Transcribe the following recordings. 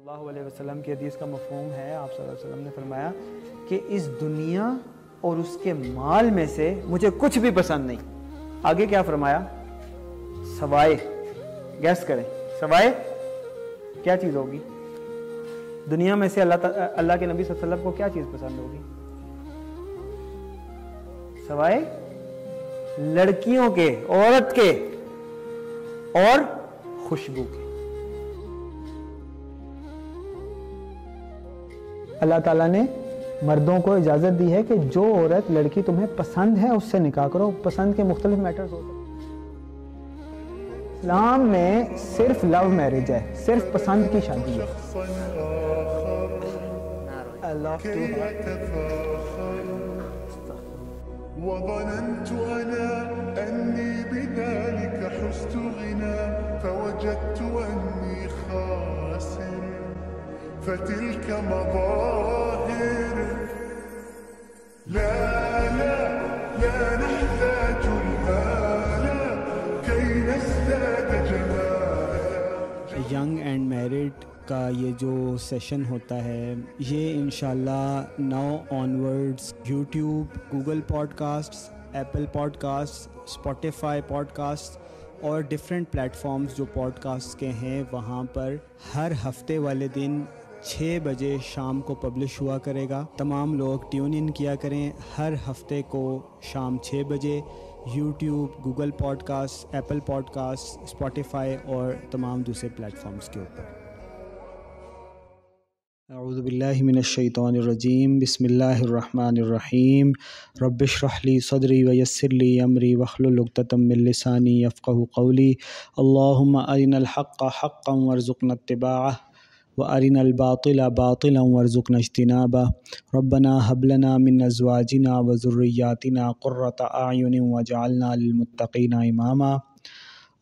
अल्लाह वसल्लम की हदीस का मफहम है आप वसल्लम ने फरमाया कि इस दुनिया और उसके माल में से मुझे कुछ भी पसंद नहीं आगे क्या फरमाया सवाए गैस करें सवाए क्या चीज़ होगी दुनिया में से अल्लाह अल्लाह के नबी वसल्लम को क्या चीज़ पसंद होगी सवाए लड़कियों के औरत के और खुशबू के अल्लाह ताला ने मर्दों को इजाज़त दी है कि जो औरत लड़की तुम्हें पसंद है उससे निकाह करो पसंद के मुख्तलि मैटर्स होते इस्लाम में सिर्फ लव मैरिज है सिर्फ पसंद की शादी है وظننت بذلك حست غنى فوجدت فتلك مظاهر لا لا لا نحتاج المال كي نزداد جمالا young and married का ये जो सेशन होता है ये in now onwards YouTube Google podcast Apple podcast Spotify podcast और डिफरेंट प्लेटफॉर्म्स जो पॉडकास्ट के हैं वहाँ पर हर हफ्ते वाले दिन छः बजे शाम को पब्लिश हुआ करेगा तमाम लोग ट्यून इन किया करें हर हफ्ते को शाम छः बजे YouTube Google podcast Apple podcast Spotify और तमाम दूसरे प्लेटफॉर्म्स के ऊपर अज़बिल्लिमिनशैतरजीम बसमीम रबशरहली सदरी वयसरली अमरी वखलतमिलसानी यफ़़ कौली अल्लाम अरिनल हक़ हक़ वर्ज़ुक़नतबा وأرنا الباطل باطلا وارزقنا اجتنابه ربنا هب لنا من أزواجنا وذرياتنا قرة أعين واجعلنا للمتقين إماما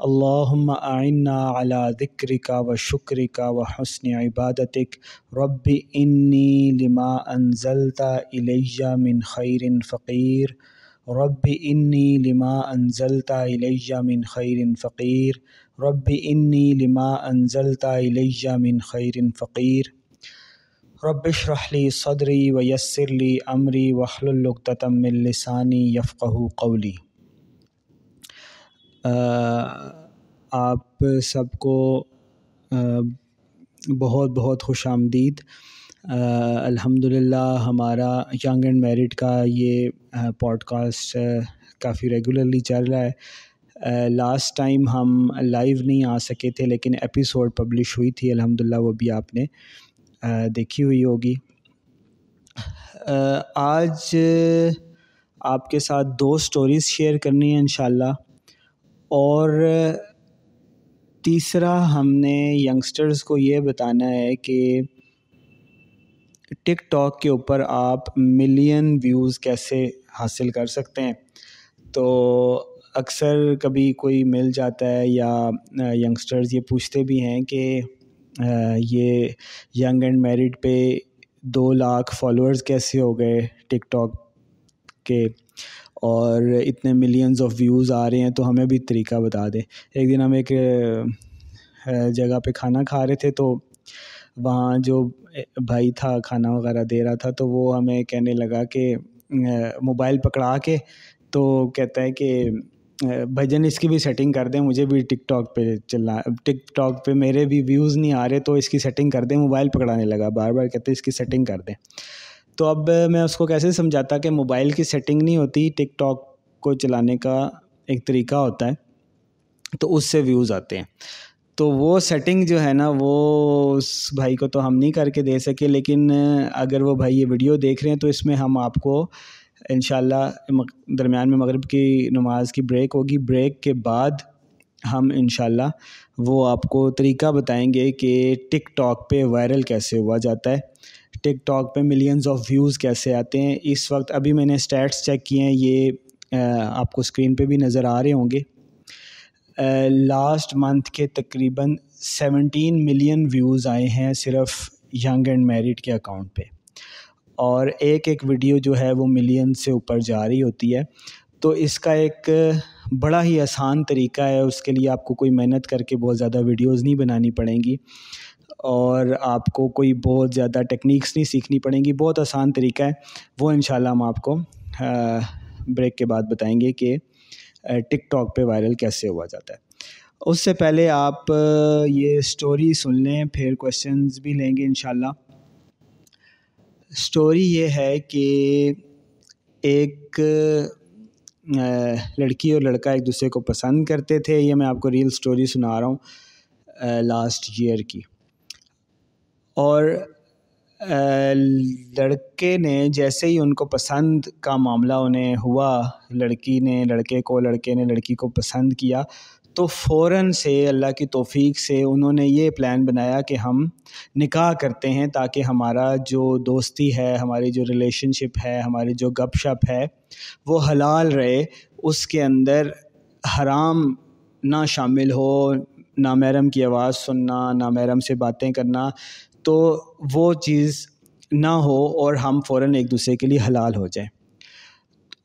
اللهم أعنا على ذكرك وشكرك وحسن عبادتك رب إني لما أنزلت إلي من خير فقير رب إني لما أنزلت إلي من خير فقير रब فقير رب अनजलता لي صدري ويسر لي सदरी व عقدة अमरी لساني يفقه قولي आप सबको बहुत बहुत खुश आमदीद अल्हम्दुलिल्लाह हमारा यंग एंड मैरिड का ये पॉडकास्ट काफ़ी रेगुलरली चल रहा है लास्ट टाइम हम लाइव नहीं आ सके थे लेकिन एपिसोड पब्लिश हुई थी अल्हम्दुलिल्लाह वो भी आपने देखी हुई होगी आज आपके साथ दो स्टोरीज़ शेयर करनी है इनशाला और तीसरा हमने यंगस्टर्स को ये बताना है कि टिकटॉक के ऊपर आप मिलियन व्यूज़ कैसे हासिल कर सकते हैं तो अक्सर कभी कोई मिल जाता है या यंगस्टर्स ये पूछते भी हैं कि ये यंग एंड मैरिड पे दो लाख फॉलोअर्स कैसे हो गए टिकटॉक के और इतने मिलियंस ऑफ व्यूज़ आ रहे हैं तो हमें भी तरीका बता दें एक दिन हम एक जगह पे खाना खा रहे थे तो वहाँ जो भाई था खाना वगैरह दे रहा था तो वो हमें कहने लगा कि मोबाइल पकड़ा के तो कहता है कि भजन इसकी भी सेटिंग कर दें मुझे भी टिकटॉक पे चलना टिकटॉक पे मेरे भी व्यूज़ नहीं आ रहे तो इसकी सेटिंग कर दें मोबाइल पकड़ाने लगा बार बार कहते इसकी सेटिंग कर दें तो अब मैं उसको कैसे समझाता कि मोबाइल की सेटिंग नहीं होती टिकटॉक को चलाने का एक तरीका होता है तो उससे व्यूज़ आते हैं तो वो सेटिंग जो है ना वो उस भाई को तो हम नहीं करके दे सके लेकिन अगर वो भाई ये वीडियो देख रहे हैं तो इसमें हम आपको इन दरमियान में मगरब की नमाज की ब्रेक होगी ब्रेक के बाद हम इन वो आपको तरीका बताएंगे कि टिक टॉक पे वायरल कैसे हुआ जाता है टिक टॉक पे मिलियंस ऑफ व्यूज़ कैसे आते हैं इस वक्त अभी मैंने स्टैट्स चेक किए हैं ये आपको स्क्रीन पे भी नज़र आ रहे होंगे लास्ट मंथ के तकरीबन 17 मिलियन व्यूज़ आए हैं सिर्फ यंग एंड मैरिड के अकाउंट पे और एक एक वीडियो जो है वो मिलियन से ऊपर जा रही होती है तो इसका एक बड़ा ही आसान तरीका है उसके लिए आपको कोई मेहनत करके बहुत ज़्यादा वीडियोस नहीं बनानी पड़ेंगी और आपको कोई बहुत ज़्यादा टेक्निक्स नहीं सीखनी पड़ेंगी बहुत आसान तरीका है वो इन हम आपको ब्रेक के बाद बताएंगे कि टिकटॉक पे वायरल कैसे हुआ जाता है उससे पहले आप ये स्टोरी सुन लें फिर क्वेश्चंस भी लेंगे इनशाला स्टोरी ये है कि एक लड़की और लड़का एक दूसरे को पसंद करते थे ये मैं आपको रियल स्टोरी सुना रहा हूँ लास्ट ईयर की और लड़के ने जैसे ही उनको पसंद का मामला उन्हें हुआ लड़की ने लड़के को लड़के ने लड़की को पसंद किया तो फ़ौर से अल्लाह की तोफ़ी से उन्होंने ये प्लान बनाया कि हम निकाह करते हैं ताकि हमारा जो दोस्ती है हमारी जो रिलेशनशिप है हमारी जो गपशप है वो हलाल रहे उसके अंदर हराम ना शामिल हो ना महरम की आवाज़ सुनना ना महरम से बातें करना तो वो चीज़ ना हो और हम फ़ौर एक दूसरे के लिए हलाल हो जाएं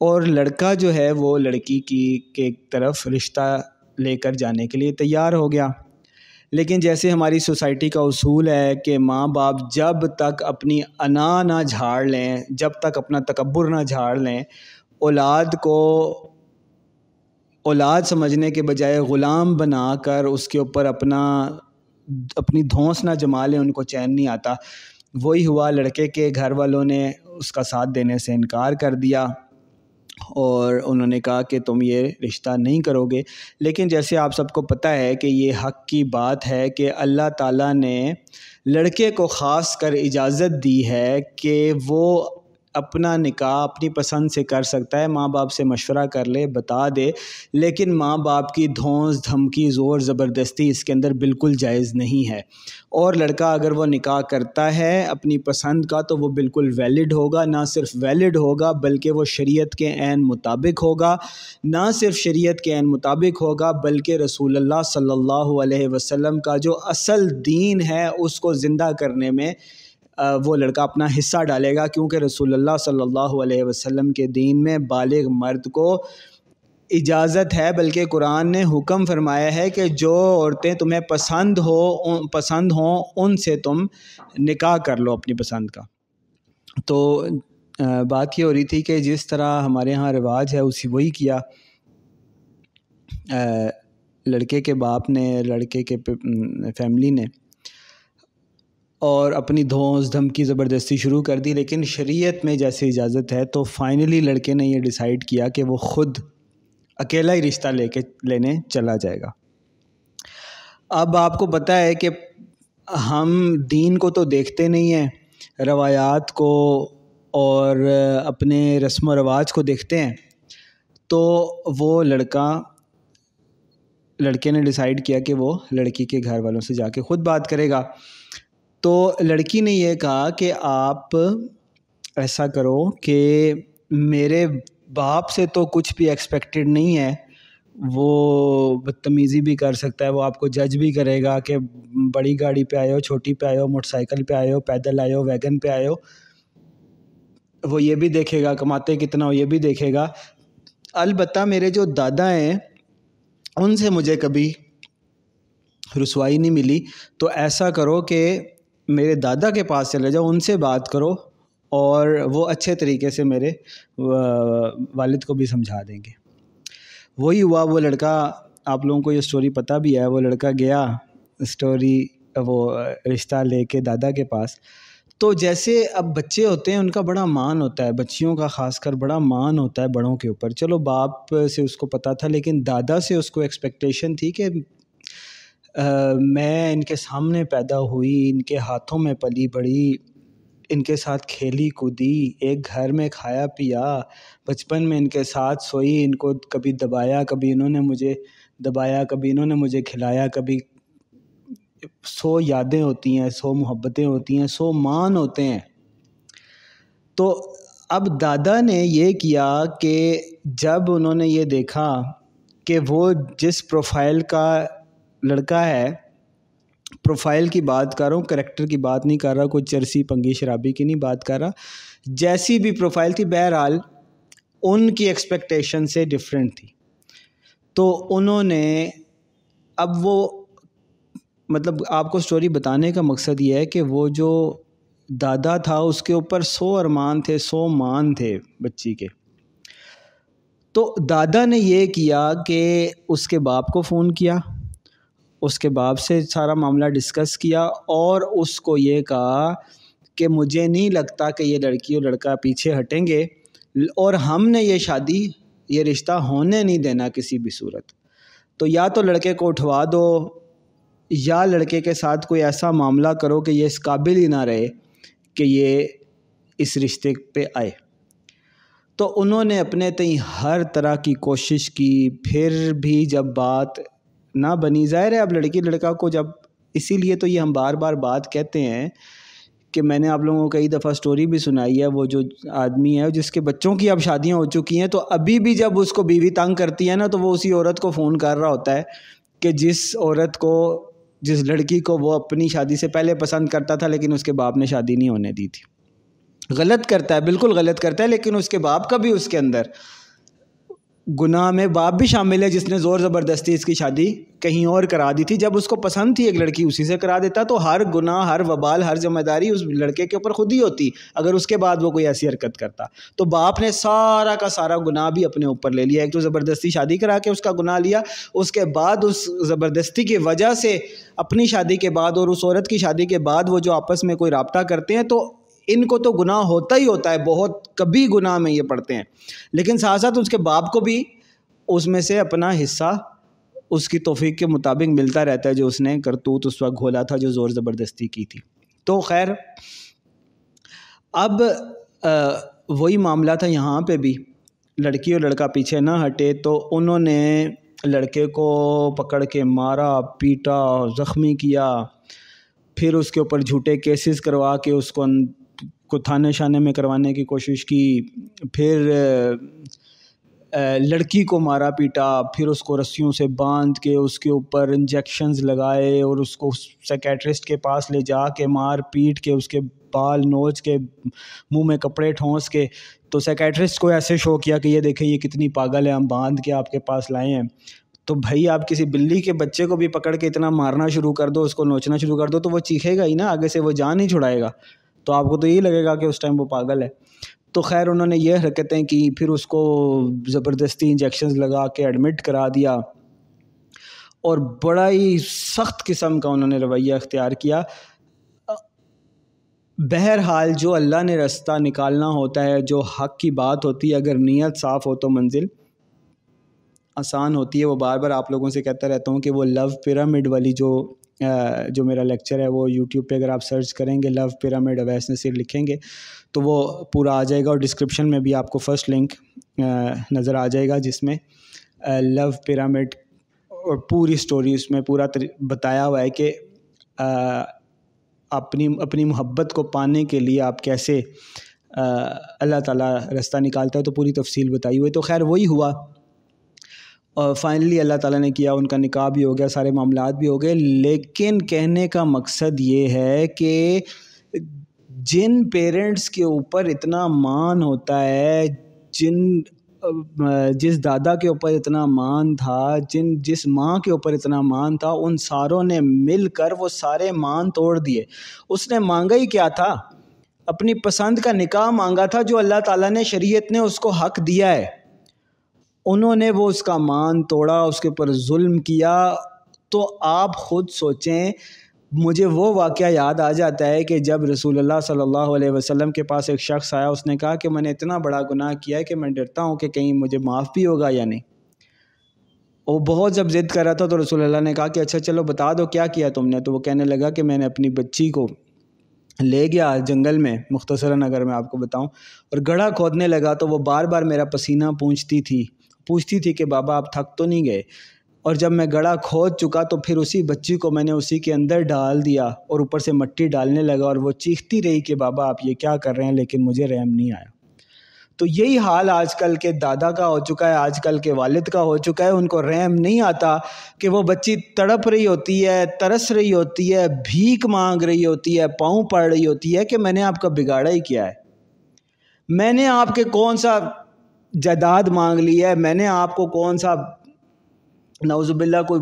और लड़का जो है वो लड़की की के तरफ रिश्ता लेकर जाने के लिए तैयार हो गया लेकिन जैसे हमारी सोसाइटी का उसूल है कि माँ बाप जब तक अपनी अना ना झाड़ लें जब तक अपना तकबर ना झाड़ लें औलाद को औलाद समझने के बजाय ग़ुलाम बना कर उसके ऊपर अपना अपनी धौंस ना जमा लें उनको चैन नहीं आता वही हुआ लड़के के घर वालों ने उसका साथ देने से इनकार कर दिया और उन्होंने कहा कि तुम ये रिश्ता नहीं करोगे लेकिन जैसे आप सबको पता है कि ये हक की बात है कि अल्लाह ताला ने लड़के को ख़ास कर इजाज़त दी है कि वो अपना निकाह अपनी पसंद से कर सकता है माँ बाप से मशवरा कर ले बता दे लेकिन माँ बाप की धौंस धमकी ज़ोर ज़बरदस्ती इसके अंदर बिल्कुल जायज़ नहीं है और लड़का अगर वो निकाह करता है अपनी पसंद का तो वो बिल्कुल वैलिड होगा ना सिर्फ वैलिड होगा बल्कि वो शरीयत के ऐन मुताबिक होगा ना सिर्फ शरीयत के एन मुताबिक होगा बल्कि अल्लाह सल्लल्लाहु अलैहि वसल्लम का जो असल दीन है उसको ज़िंदा करने में वो लड़का अपना हिस्सा डालेगा क्योंकि रसूलुल्लाह सल्लल्लाहु अलैहि वसल्लम के दीन में बालिग मर्द को इजाज़त है बल्कि कुरान ने हुक्म फरमाया है कि जो औरतें तुम्हें पसंद हो पसंद हों उनसे तुम निकाह कर लो अपनी पसंद का तो बात ये हो रही थी कि जिस तरह हमारे यहाँ रिवाज है उसी वही किया लड़के के बाप ने लड़के के फैमिली ने और अपनी धोंस धमकी ज़बरदस्ती शुरू कर दी लेकिन शरीयत में जैसे इजाज़त है तो फ़ाइनली लड़के ने यह डिसाइड किया कि वो ख़ुद अकेला ही रिश्ता लेके लेने चला जाएगा अब आपको पता है कि हम दीन को तो देखते नहीं हैं रवायात को और अपने रस्म रवाज को देखते हैं तो वो लड़का लड़के ने डिसाइड किया कि वो लड़की के घर वालों से जाके ख़ुद बात करेगा तो लड़की ने यह कहा कि आप ऐसा करो कि मेरे बाप से तो कुछ भी एक्सपेक्टेड नहीं है वो बदतमीज़ी भी कर सकता है वो आपको जज भी करेगा कि बड़ी गाड़ी पे आए हो छोटी पे आए हो मोटरसाइकिल पे आए हो पैदल आए हो वैगन पे आए हो वो ये भी देखेगा कमाते कितना हो ये भी देखेगा अलबत् मेरे जो दादा हैं उनसे मुझे कभी रसवाई नहीं मिली तो ऐसा करो कि मेरे दादा के पास चले जाओ उनसे बात करो और वो अच्छे तरीके से मेरे वालिद को भी समझा देंगे वही हुआ वो लड़का आप लोगों को ये स्टोरी पता भी है वो लड़का गया स्टोरी वो रिश्ता लेके दादा के पास तो जैसे अब बच्चे होते हैं उनका बड़ा मान होता है बच्चियों का खासकर बड़ा मान होता है बड़ों के ऊपर चलो बाप से उसको पता था लेकिन दादा से उसको एक्सपेक्टेशन थी कि मैं इनके सामने पैदा हुई इनके हाथों में पली बढ़ी इनके साथ खेली कूदी एक घर में खाया पिया बचपन में इनके साथ सोई इनको कभी दबाया कभी इन्होंने मुझे दबाया कभी इन्होंने मुझे खिलाया कभी सो यादें होती हैं सो मोहब्बतें होती हैं सो मान होते हैं तो अब दादा ने ये किया कि जब उन्होंने ये देखा कि वो जिस प्रोफाइल का लड़का है प्रोफाइल की बात कर रहा हूँ करेक्टर की बात नहीं कर रहा कोई चरसी पंगी शराबी की नहीं बात कर रहा जैसी भी प्रोफाइल थी बहरहाल उनकी एक्सपेक्टेशन से डिफरेंट थी तो उन्होंने अब वो मतलब आपको स्टोरी बताने का मकसद ये है कि वो जो दादा था उसके ऊपर सौ अरमान थे सौ मान थे बच्ची के तो दादा ने ये किया कि उसके बाप को फ़ोन किया उसके बाप से सारा मामला डिस्कस किया और उसको ये कहा कि मुझे नहीं लगता कि ये लड़की और लड़का पीछे हटेंगे और हमने ये शादी ये रिश्ता होने नहीं देना किसी भी सूरत तो या तो लड़के को उठवा दो या लड़के के साथ कोई ऐसा मामला करो कि ये इस काबिल ही ना रहे कि ये इस रिश्ते पे आए तो उन्होंने अपने तई हर तरह की कोशिश की फिर भी जब बात ना बनी ज़ाहिर है अब लड़की लड़का को जब इसीलिए तो ये हम बार बार बात कहते हैं कि मैंने आप लोगों को कई दफ़ा स्टोरी भी सुनाई है वो जो आदमी है जिसके बच्चों की अब शादियां हो चुकी हैं तो अभी भी जब उसको बीवी तंग करती है ना तो वो उसी औरत को फ़ोन कर रहा होता है कि जिस औरत को जिस लड़की को वो अपनी शादी से पहले पसंद करता था लेकिन उसके बाप ने शादी नहीं होने दी थी गलत करता है बिल्कुल गलत करता है लेकिन उसके बाप का भी उसके अंदर गुनाह में बाप भी शामिल है जिसने ज़ोर ज़बरदस्ती इसकी शादी कहीं और करा दी थी जब उसको पसंद थी एक लड़की उसी से करा देता तो हर गुनाह हर वबाल हर जिम्मेदारी उस लड़के के ऊपर खुद ही होती अगर उसके बाद वो कोई ऐसी हरकत करता तो बाप ने सारा का सारा गुनाह भी अपने ऊपर ले लिया एक तो ज़बरदस्ती शादी करा के उसका गुनाह लिया उसके बाद उस ज़बरदस्ती की वजह से अपनी शादी के बाद और उस औरत की शादी के बाद वो जो आपस में कोई रबता करते हैं तो इनको तो गुनाह होता ही होता है बहुत कभी गुनाह में ये पढ़ते हैं लेकिन साथ साथ उसके बाप को भी उसमें से अपना हिस्सा उसकी तोफ़ी के मुताबिक मिलता रहता है जो उसने करतूत उस वक्त घोला था जो ज़ोर ज़बरदस्ती की थी तो खैर अब वही मामला था यहाँ पे भी लड़की और लड़का पीछे ना हटे तो उन्होंने लड़के को पकड़ के मारा पीटा ज़ख्मी किया फिर उसके ऊपर झूठे केसेस करवा के उसको अं को थाने शाने में करवाने की कोशिश की फिर लड़की को मारा पीटा फिर उसको रस्सियों से बांध के उसके ऊपर इंजेक्शन्स लगाए और उसको सेकेट्रिस्ट के पास ले जा के मार पीट के उसके बाल नोच के मुंह में कपड़े ठोंस के तो सेकेट्रिस्ट को ऐसे शो किया कि ये देखें ये कितनी पागल है हम बांध के आपके पास लाए हैं तो भाई आप किसी बिल्ली के बच्चे को भी पकड़ के इतना मारना शुरू कर दो उसको नोचना शुरू कर दो तो वो चीखेगा ही ना आगे से वो जान ही छुड़ाएगा तो आपको तो यही लगेगा कि उस टाइम वो पागल है तो खैर उन्होंने ये हरकतें की फिर उसको ज़बरदस्ती इंजेक्शन लगा के एडमिट करा दिया और बड़ा ही सख्त किस्म का उन्होंने रवैया अख्तियार किया बहरहाल जो अल्लाह ने रास्ता निकालना होता है जो हक की बात होती है अगर नीयत साफ़ हो तो मंजिल आसान होती है वो बार बार आप लोगों से कहता रहता हूँ कि वो लव पिरामिड वाली जो जो मेरा लेक्चर है वो यूट्यूब पे अगर आप सर्च करेंगे लव पिरामिड अवैस नसीर लिखेंगे तो वो पूरा आ जाएगा और डिस्क्रिप्शन में भी आपको फ़र्स्ट लिंक नज़र आ जाएगा जिसमें लव पिरामिड और पूरी स्टोरी उसमें पूरा बताया हुआ है कि अपनी अपनी मोहब्बत को पाने के लिए आप कैसे अल्लाह ताला रास्ता निकालता है तो पूरी तफसील बताई हुई तो खैर वही हुआ और फाइनली अल्लाह ताला ने किया उनका निकाह भी हो गया सारे मामला भी हो गए लेकिन कहने का मकसद ये है कि जिन पेरेंट्स के ऊपर इतना मान होता है जिन जिस दादा के ऊपर इतना मान था जिन जिस माँ के ऊपर इतना मान था उन सारों ने मिलकर वो सारे मान तोड़ दिए उसने मांगा ही क्या था अपनी पसंद का निकाह मांगा था जो अल्लाह ताला ने शरीयत ने उसको हक दिया है उन्होंने वो उसका मान तोड़ा उसके ऊपर जुल्म किया तो आप ख़ुद सोचें मुझे वो वाक़ याद आ जाता है कि जब रसूलुल्लाह सल्लल्लाहु अलैहि वसल्लम के पास एक शख्स आया उसने कहा कि मैंने इतना बड़ा गुनाह किया है कि मैं डरता हूँ कि कहीं मुझे माफ़ भी होगा या नहीं वो बहुत जब ज़िद कर रहा था तो रसूलुल्लाह ने कहा कि अच्छा चलो बता दो क्या किया तुमने तो वो कहने लगा कि मैंने अपनी बच्ची को ले गया जंगल में मुख्तसरा अगर मैं आपको बताऊं और गढ़ा खोदने लगा तो वो बार बार मेरा पसीना पूछती थी पूछती थी कि बाबा आप थक तो नहीं गए और जब मैं गड़ा खोद चुका तो फिर उसी बच्ची को मैंने उसी के अंदर डाल दिया और ऊपर से मट्टी डालने लगा और वो चीखती रही कि बाबा आप ये क्या कर रहे हैं लेकिन मुझे रहम नहीं आया तो यही हाल आजकल के दादा का हो चुका है आजकल के वालिद का हो चुका है उनको रहम नहीं आता कि वो बच्ची तड़प रही होती है तरस रही होती है भीख मांग रही होती है पाँव पड़ रही होती है कि मैंने आपका बिगाड़ा ही किया है मैंने आपके कौन सा जायदाद मांग ली है मैंने आपको कौन सा नवजुबिल्ला कोई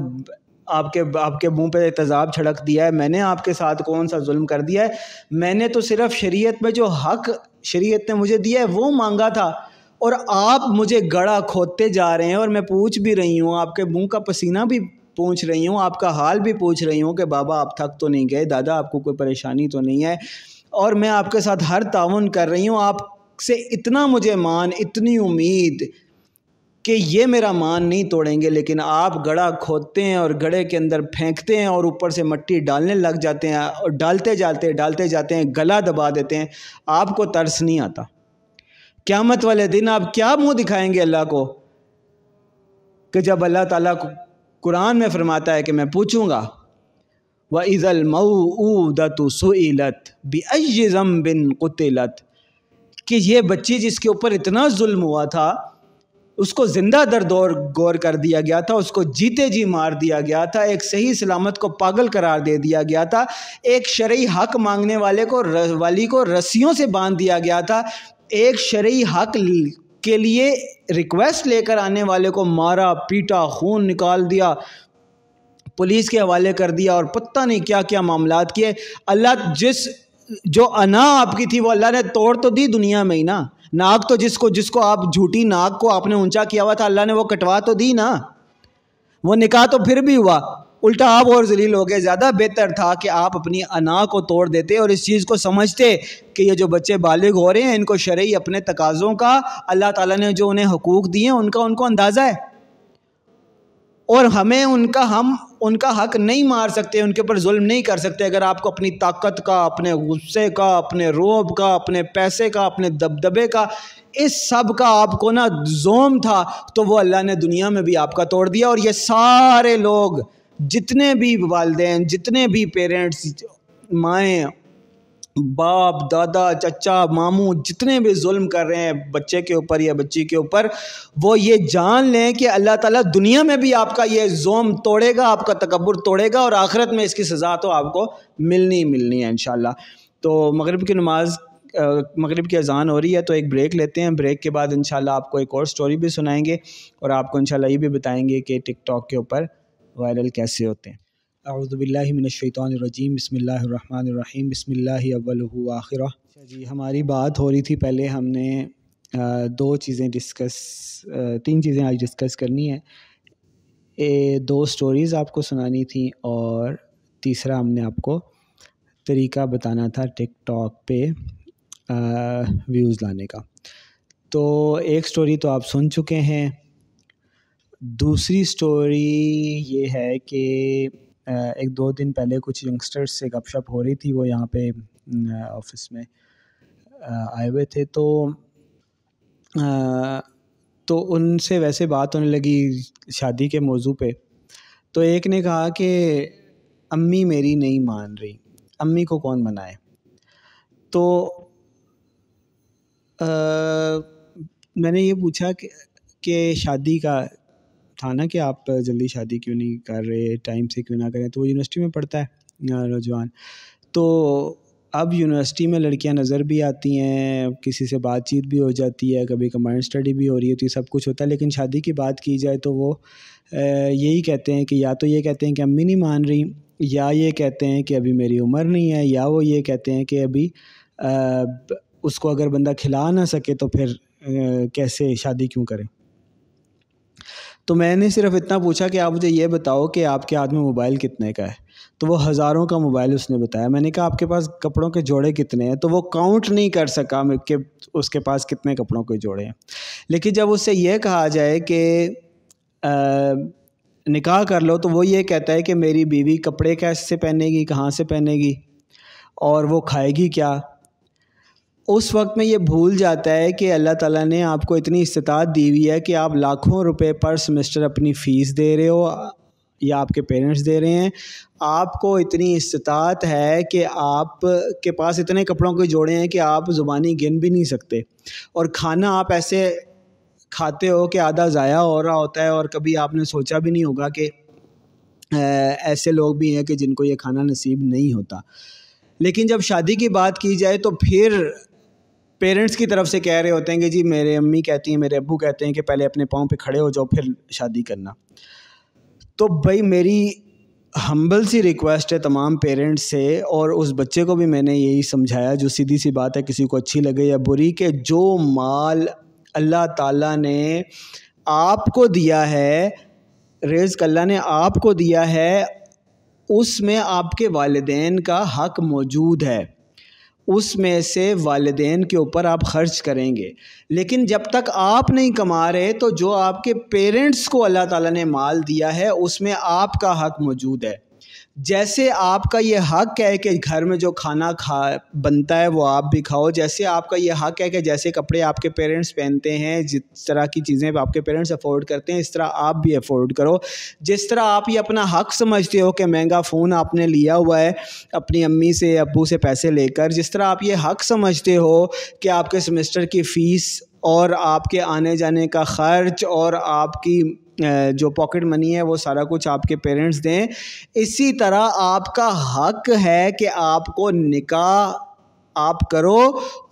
आपके आपके मुंह पे तेज़ाब छड़क दिया है मैंने आपके साथ कौन सा जुल्म कर दिया है मैंने तो सिर्फ शरीयत में जो हक शरीयत ने मुझे दिया है वो मांगा था और आप मुझे गड़ा खोदते जा रहे हैं और मैं पूछ भी रही हूँ आपके मुंह का पसीना भी पूछ रही हूँ आपका हाल भी पूछ रही हूँ कि बाबा आप थक तो नहीं गए दादा आपको कोई परेशानी तो नहीं है और मैं आपके साथ हर ताउन कर रही हूँ आप से इतना मुझे मान इतनी उम्मीद कि ये मेरा मान नहीं तोड़ेंगे लेकिन आप गड़ा खोदते हैं और गड़े के अंदर फेंकते हैं और ऊपर से मट्टी डालने लग जाते हैं और डालते जाते डालते जाते हैं गला दबा देते हैं आपको तरस नहीं आता क्यामत वाले दिन आप क्या मुंह दिखाएंगे अल्लाह को कि जब अल्लाह ताला कुरान में फरमाता है कि मैं पूछूंगा व इज़ल मऊ ऊ दतु सुलत बिन कुत कि ये बच्ची जिसके ऊपर इतना जुल्म हुआ था उसको ज़िंदा दर दौर गौर कर दिया गया था उसको जीते जी मार दिया गया था एक सही सलामत को पागल करार दे दिया गया था एक शरी हक मांगने वाले को र, वाली को रस्सियों से बांध दिया गया था एक शरी हक के लिए रिक्वेस्ट लेकर आने वाले को मारा पीटा खून निकाल दिया पुलिस के हवाले कर दिया और पता नहीं क्या क्या मामला किए अल्लाह जिस जो अना आपकी थी वो अल्लाह ने तोड़ तो दी दुनिया में ही ना नाक तो जिसको जिसको आप झूठी नाक को आपने ऊंचा किया हुआ था अल्लाह ने वो कटवा तो दी ना वो निकाह तो फिर भी हुआ उल्टा आप और जलील हो गए ज़्यादा बेहतर था कि आप अपनी अना को तोड़ देते और इस चीज़ को समझते कि ये जो बच्चे बालिग हो रहे हैं इनको शरय अपने तकाज़ों का अल्लाह ताला ने जो उन्हें हकूक़ दिए हैं उनका उनको अंदाज़ा है और हमें उनका हम उनका हक नहीं मार सकते उनके ऊपर जुल्म नहीं कर सकते अगर आपको अपनी ताकत का अपने गुस्से का अपने रोब का अपने पैसे का अपने दबदबे का इस सब का आपको ना जोम था तो वो अल्लाह ने दुनिया में भी आपका तोड़ दिया और ये सारे लोग जितने भी वालदेन जितने भी पेरेंट्स माएँ बाप दादा चचा मामू जितने भी जुल्म कर रहे हैं बच्चे के ऊपर या बच्ची के ऊपर वो ये जान लें कि अल्लाह ताला दुनिया में भी आपका ये जोम तोड़ेगा आपका तकबर तोड़ेगा और आखिरत में इसकी सज़ा तो आपको मिलनी मिलनी है इन तो मगरब की नमाज़ मगरब की अजान हो रही है तो एक ब्रेक लेते हैं ब्रेक के बाद इन आपको एक और स्टोरी भी सुनाएंगे और आपको इन ये भी बताएंगे कि टिकट के ऊपर वायरल कैसे होते हैं अज़बिल्लिमिनशैतरजीम बसमीम बसमिल्ल आखिर जी हमारी बात हो रही थी पहले हमने दो चीज़ें डिस्कस तीन चीज़ें आज डिस्कस करनी है ए, दो स्टोरीज़ आपको सुनानी थी और तीसरा हमने आपको तरीका बताना था टिकटॉक पे व्यूज़ लाने का तो एक स्टोरी तो आप सुन चुके हैं दूसरी स्टोरी ये है कि एक दो दिन पहले कुछ यंगस्टर्स से गपशप हो रही थी वो यहाँ पे ऑफिस में आए हुए थे तो तो उनसे वैसे बात होने लगी शादी के मौजू पे तो एक ने कहा कि अम्मी मेरी नहीं मान रही अम्मी को कौन मनाए तो आ, मैंने ये पूछा कि शादी का था ना कि आप जल्दी शादी क्यों नहीं कर रहे टाइम से क्यों ना करें तो वो यूनिवर्सिटी में पढ़ता है नौजवान तो अब यूनिवर्सिटी में लड़कियां नज़र भी आती हैं किसी से बातचीत भी हो जाती है कभी कमांड स्टडी भी हो रही होती है सब कुछ होता है लेकिन शादी की बात की जाए तो वो यही कहते हैं कि या तो ये कहते हैं कि अम्मी नहीं मान रही या ये कहते हैं कि अभी मेरी उम्र नहीं है या वो ये कहते हैं कि अभी आ, उसको अगर बंदा खिला ना सके तो फिर आ, कैसे शादी क्यों करें तो मैंने सिर्फ इतना पूछा कि आप मुझे ये बताओ कि आपके हाथ में मोबाइल कितने का है तो वो हज़ारों का मोबाइल उसने बताया मैंने कहा आपके पास कपड़ों के जोड़े कितने हैं तो वो काउंट नहीं कर सका कि उसके पास कितने कपड़ों के जोड़े हैं लेकिन जब उससे यह कहा जाए कि निकाह कर लो तो वो ये कहता है कि मेरी बीवी कपड़े कैसे पहनेगी कहाँ से पहनेगी और वो खाएगी क्या उस वक्त में ये भूल जाता है कि अल्लाह ताला ने आपको इतनी इस्तात दी हुई है कि आप लाखों रुपए पर सेमेस्टर अपनी फ़ीस दे रहे हो या आपके पेरेंट्स दे रहे हैं आपको इतनी इस्तात है कि आप के पास इतने कपड़ों के जोड़े हैं कि आप ज़ुबानी गिन भी नहीं सकते और खाना आप ऐसे खाते हो कि आधा ज़ाया हो रहा होता है और कभी आपने सोचा भी नहीं होगा कि ऐसे लोग भी हैं कि जिनको ये खाना नसीब नहीं होता लेकिन जब शादी की बात की जाए तो फिर पेरेंट्स की तरफ से कह रहे होते हैं कि जी मेरे अम्मी कहती हैं मेरे अबू कहते हैं कि पहले अपने पाँव पे खड़े हो जाओ फिर शादी करना तो भाई मेरी हम्बल सी रिक्वेस्ट है तमाम पेरेंट्स से और उस बच्चे को भी मैंने यही समझाया जो सीधी सी बात है किसी को अच्छी लगे या बुरी कि जो माल अल्लाह ताला ने आपको दिया है रिज्क अल्लाह ने आपको दिया है उसमें आपके वालदेन का हक मौजूद है उसमें से वालदेन के ऊपर आप ख़र्च करेंगे लेकिन जब तक आप नहीं कमा रहे तो जो आपके पेरेंट्स को अल्लाह ताला ने माल दिया है उसमें आपका हक मौजूद है जैसे आपका ये हक है कि घर में जो खाना खा बनता है वो आप भी खाओ जैसे आपका ये हक है कि जैसे कपड़े आपके पेरेंट्स पहनते हैं जिस तरह की चीज़ें आपके पेरेंट्स अफोर्ड करते हैं इस तरह आप भी अफोर्ड करो जिस तरह आप ये अपना हक समझते हो कि महंगा फ़ोन आपने लिया हुआ है अपनी अम्मी से अबू से पैसे लेकर जिस तरह आप ये हक समझते हो कि आपके सेमेस्टर की फ़ीस और आपके आने जाने का खर्च और आपकी जो पॉकेट मनी है वो सारा कुछ आपके पेरेंट्स दें इसी तरह आपका हक है कि आपको निकाह आप करो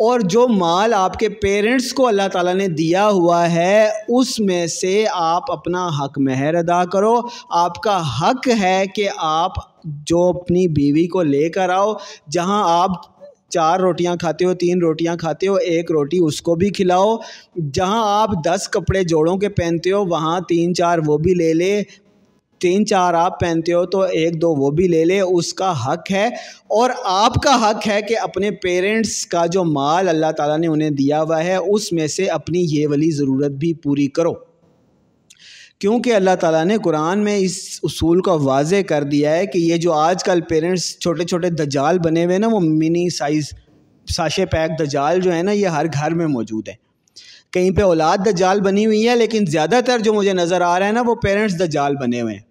और जो माल आपके पेरेंट्स को अल्लाह ताला ने दिया हुआ है उसमें से आप अपना हक महर अदा करो आपका हक है कि आप जो अपनी बीवी को लेकर आओ जहां आप चार रोटियां खाते हो तीन रोटियां खाते हो एक रोटी उसको भी खिलाओ जहां आप दस कपड़े जोड़ों के पहनते हो वहां तीन चार वो भी ले ले तीन चार आप पहनते हो तो एक दो वो भी ले ले उसका हक है और आपका हक है कि अपने पेरेंट्स का जो माल अल्लाह ताला ने उन्हें दिया हुआ है उसमें से अपनी ये वाली ज़रूरत भी पूरी करो क्योंकि अल्लाह ताला ने कुरान में इस उसूल का वाज कर दिया है कि ये जो आजकल पेरेंट्स छोटे छोटे दजाल बने हुए हैं ना वो मिनी साइज़ साशे पैक दजाल जो है ना ये हर घर में मौजूद है कहीं पे औलाद दजाल बनी हुई है लेकिन ज़्यादातर जो मुझे नज़र आ रहा है ना वो पेरेंट्स दजाल बने हुए हैं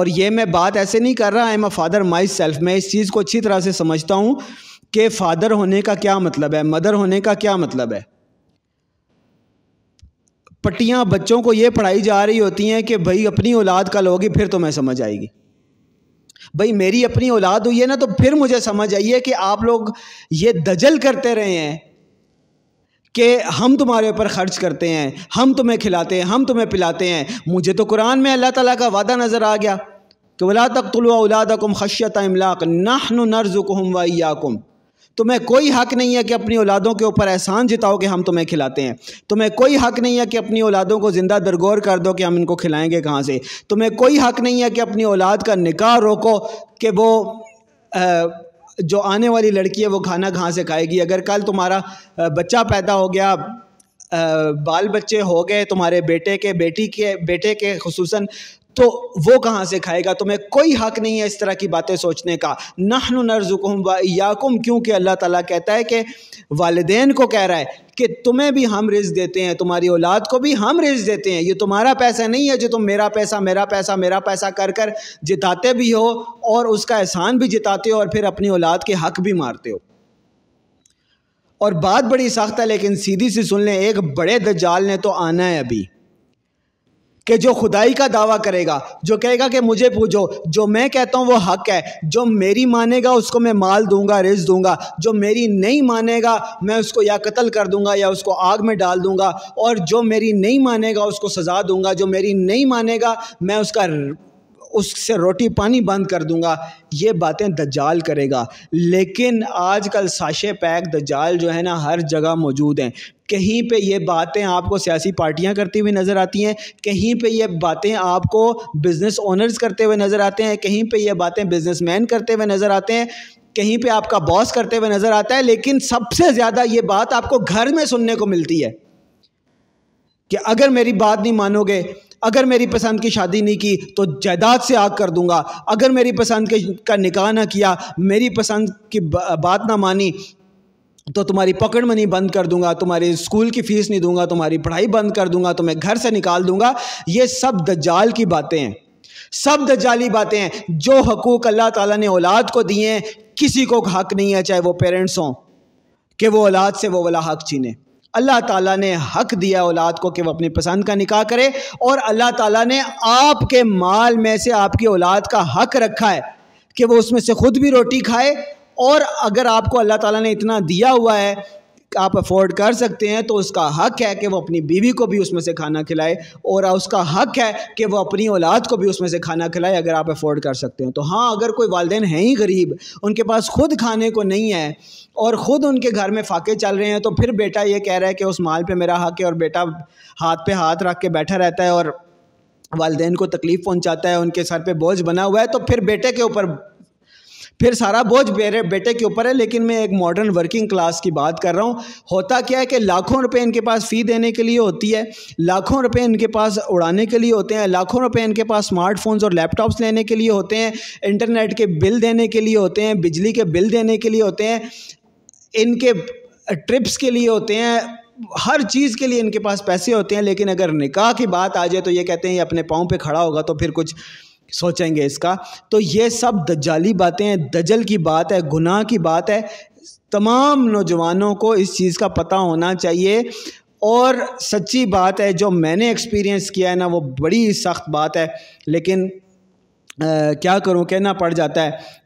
और ये मैं बात ऐसे नहीं कर रहा I am a father myself मैं इस चीज़ को अच्छी तरह से समझता हूँ कि फ़ादर होने का क्या मतलब है मदर होने का क्या मतलब है पटियाँ बच्चों को ये पढ़ाई जा रही होती हैं कि भाई अपनी औलाद कल होगी फिर तुम्हें तो समझ आएगी भाई मेरी अपनी औलाद हुई है ना तो फिर मुझे समझ आई है कि आप लोग ये दजल करते रहे हैं कि हम तुम्हारे ऊपर ख़र्च करते हैं हम तुम्हें खिलाते हैं हम तुम्हें पिलाते हैं मुझे तो कुरान में अल्लाह ताला का वादा नज़र आ गया कि वला तक तुलवा औलाद कम खशियत इमलाक नाहन नर्ज़ुकुम वाइयाकुम तुम्हें कोई हक नहीं है कि अपनी औलादों के ऊपर एहसान जिताओ कि हम तुम्हें खिलाते हैं तुम्हें कोई हक नहीं है कि अपनी औलादों को ज़िंदा दरगोर कर दो कि हम इनको खिलाएंगे कहाँ से तुम्हें कोई हक नहीं है कि अपनी औलाद का निकाह रोको कि वो आ, जो आने वाली लड़की है वो खाना कहाँ से खाएगी अगर कल तुम्हारा बच्चा पैदा हो गया आ, बाल बच्चे हो गए तुम्हारे बेटे के बेटी के बेटे के खसूस तो वो कहाँ से खाएगा तुम्हें कोई हक नहीं है इस तरह की बातें सोचने का नहनु नर्जुकुम व याकुम क्योंकि अल्लाह ताला कहता है कि वालदेन को कह रहा है कि तुम्हें भी हम रिज देते हैं तुम्हारी औलाद को भी हम रिज देते हैं ये तुम्हारा पैसा नहीं है जो तुम मेरा पैसा मेरा पैसा मेरा पैसा कर कर जिताते भी हो और उसका एहसान भी जिताते हो और फिर अपनी औलाद के हक भी मारते हो और बात बड़ी सख्त है लेकिन सीधी सी सुन लें एक बड़े दजाल ने तो आना है अभी कि जो खुदाई का दावा करेगा जो कहेगा कि मुझे पूजो जो मैं कहता हूँ वो हक है जो मेरी मानेगा उसको मैं माल दूंगा रिज दूंगा जो मेरी नहीं मानेगा मैं उसको या कत्ल कर दूंगा या उसको आग में डाल दूंगा और जो मेरी नहीं मानेगा उसको सज़ा दूंगा जो मेरी नहीं मानेगा मैं उसका उससे रोटी पानी बंद कर दूंगा ये बातें दज्जाल करेगा लेकिन आजकल साशे पैक दज्जाल जो है ना हर जगह मौजूद हैं कहीं पे ये बातें आपको सियासी पार्टियां करती हुई नज़र आती हैं कहीं पे ये बातें आपको बिज़नेस ओनर्स करते हुए नज़र आते हैं कहीं पे ये बातें बिजनेसमैन करते हुए नज़र आते हैं कहीं पे आपका बॉस करते हुए नज़र आता है लेकिन सबसे ज़्यादा ये बात आपको घर में सुनने को मिलती है कि अगर मेरी बात नहीं मानोगे अगर मेरी पसंद की शादी नहीं की तो जायदाद से आग कर दूंगा अगर मेरी पसंद के का निकाह ना किया मेरी पसंद की बात ना मानी तो तुम्हारी पकड़ मनी बंद कर दूंगा तुम्हारी स्कूल की फ़ीस नहीं दूंगा तुम्हारी पढ़ाई बंद कर दूंगा तुम्हें तो घर से निकाल दूंगा ये सब दज्जाल की बातें हैं सब दज्जाली बातें हैं जो हकूक़ अल्लाह ताला ने औलाद को दिए हैं किसी को हक नहीं है चाहे वो पेरेंट्स हों कि वो औलाद से वो वाला हक छीने अल्लाह ताला ने हक दिया औलाद को कि वह अपनी पसंद का निकाह करे और अल्लाह ताला ने आपके माल में से आपकी औलाद का हक रखा है कि वो उसमें से ख़ुद भी रोटी खाए और अगर आपको अल्लाह ताला ने इतना दिया हुआ है आप अफोर्ड कर सकते हैं तो उसका हक है कि वो अपनी बीवी को भी उसमें से खाना खिलाए और उसका हक है कि वो अपनी औलाद को भी उसमें से खाना खिलाए अगर आप अफोर्ड कर सकते हैं तो हाँ अगर कोई वालदेन हैं ही गरीब उनके पास खुद खाने को नहीं है और ख़ुद उनके घर में फाके चल रहे हैं तो फिर बेटा ये कह रहा है कि उस माल पर मेरा हक है और बेटा हाथ पे हाथ रख के बैठा रहता है और वालदेन को तकलीफ़ पहुंचाता है उनके सर पे बोझ बना हुआ है तो फिर बेटे के ऊपर फिर सारा बोझ मेरे बेटे के ऊपर है लेकिन मैं एक मॉडर्न वर्किंग क्लास की बात कर रहा हूँ होता क्या है कि लाखों रुपए इनके पास फ़ी देने के लिए होती है लाखों रुपए इनके पास उड़ाने के लिए होते हैं लाखों रुपए इनके पास स्मार्टफोन्स और लैपटॉप्स लेने के लिए होते हैं इंटरनेट के बिल देने के लिए होते हैं बिजली के बिल देने के लिए होते हैं इनके ट्रिप्स के लिए होते हैं हर चीज़ के लिए इनके पास पैसे होते हैं लेकिन अगर निकाह की बात आ जाए तो ये कहते हैं ये अपने पाँव पे खड़ा होगा तो फिर कुछ सोचेंगे इसका तो ये सब दज्जाली बातें हैं दजल की बात है गुनाह की बात है तमाम नौजवानों को इस चीज़ का पता होना चाहिए और सच्ची बात है जो मैंने एक्सपीरियंस किया है ना वो बड़ी सख्त बात है लेकिन आ, क्या करूं कहना पड़ जाता है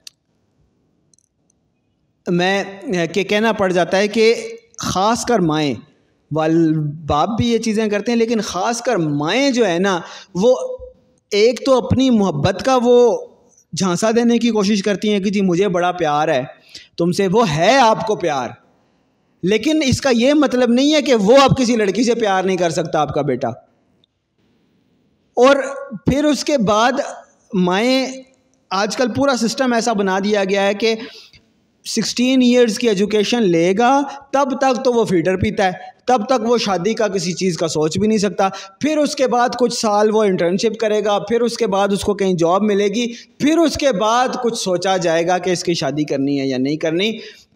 मैं के कहना पड़ जाता है कि ख़ास कर माएँ वाल बाप भी ये चीज़ें करते हैं लेकिन ख़ास कर माएँ जो है ना वो एक तो अपनी मोहब्बत का वो झांसा देने की कोशिश करती हैं कि जी मुझे बड़ा प्यार है तुमसे वो है आपको प्यार लेकिन इसका ये मतलब नहीं है कि वो आप किसी लड़की से प्यार नहीं कर सकता आपका बेटा और फिर उसके बाद माएँ आजकल पूरा सिस्टम ऐसा बना दिया गया है कि सिक्सटीन ईयर्स की एजुकेशन लेगा तब तक तो वो फीडर पीता है तब तक वो शादी का किसी चीज़ का सोच भी नहीं सकता फिर उसके बाद कुछ साल वो इंटर्नशिप करेगा फिर उसके बाद उसको कहीं जॉब मिलेगी फिर उसके बाद कुछ सोचा जाएगा कि इसकी शादी करनी है या नहीं करनी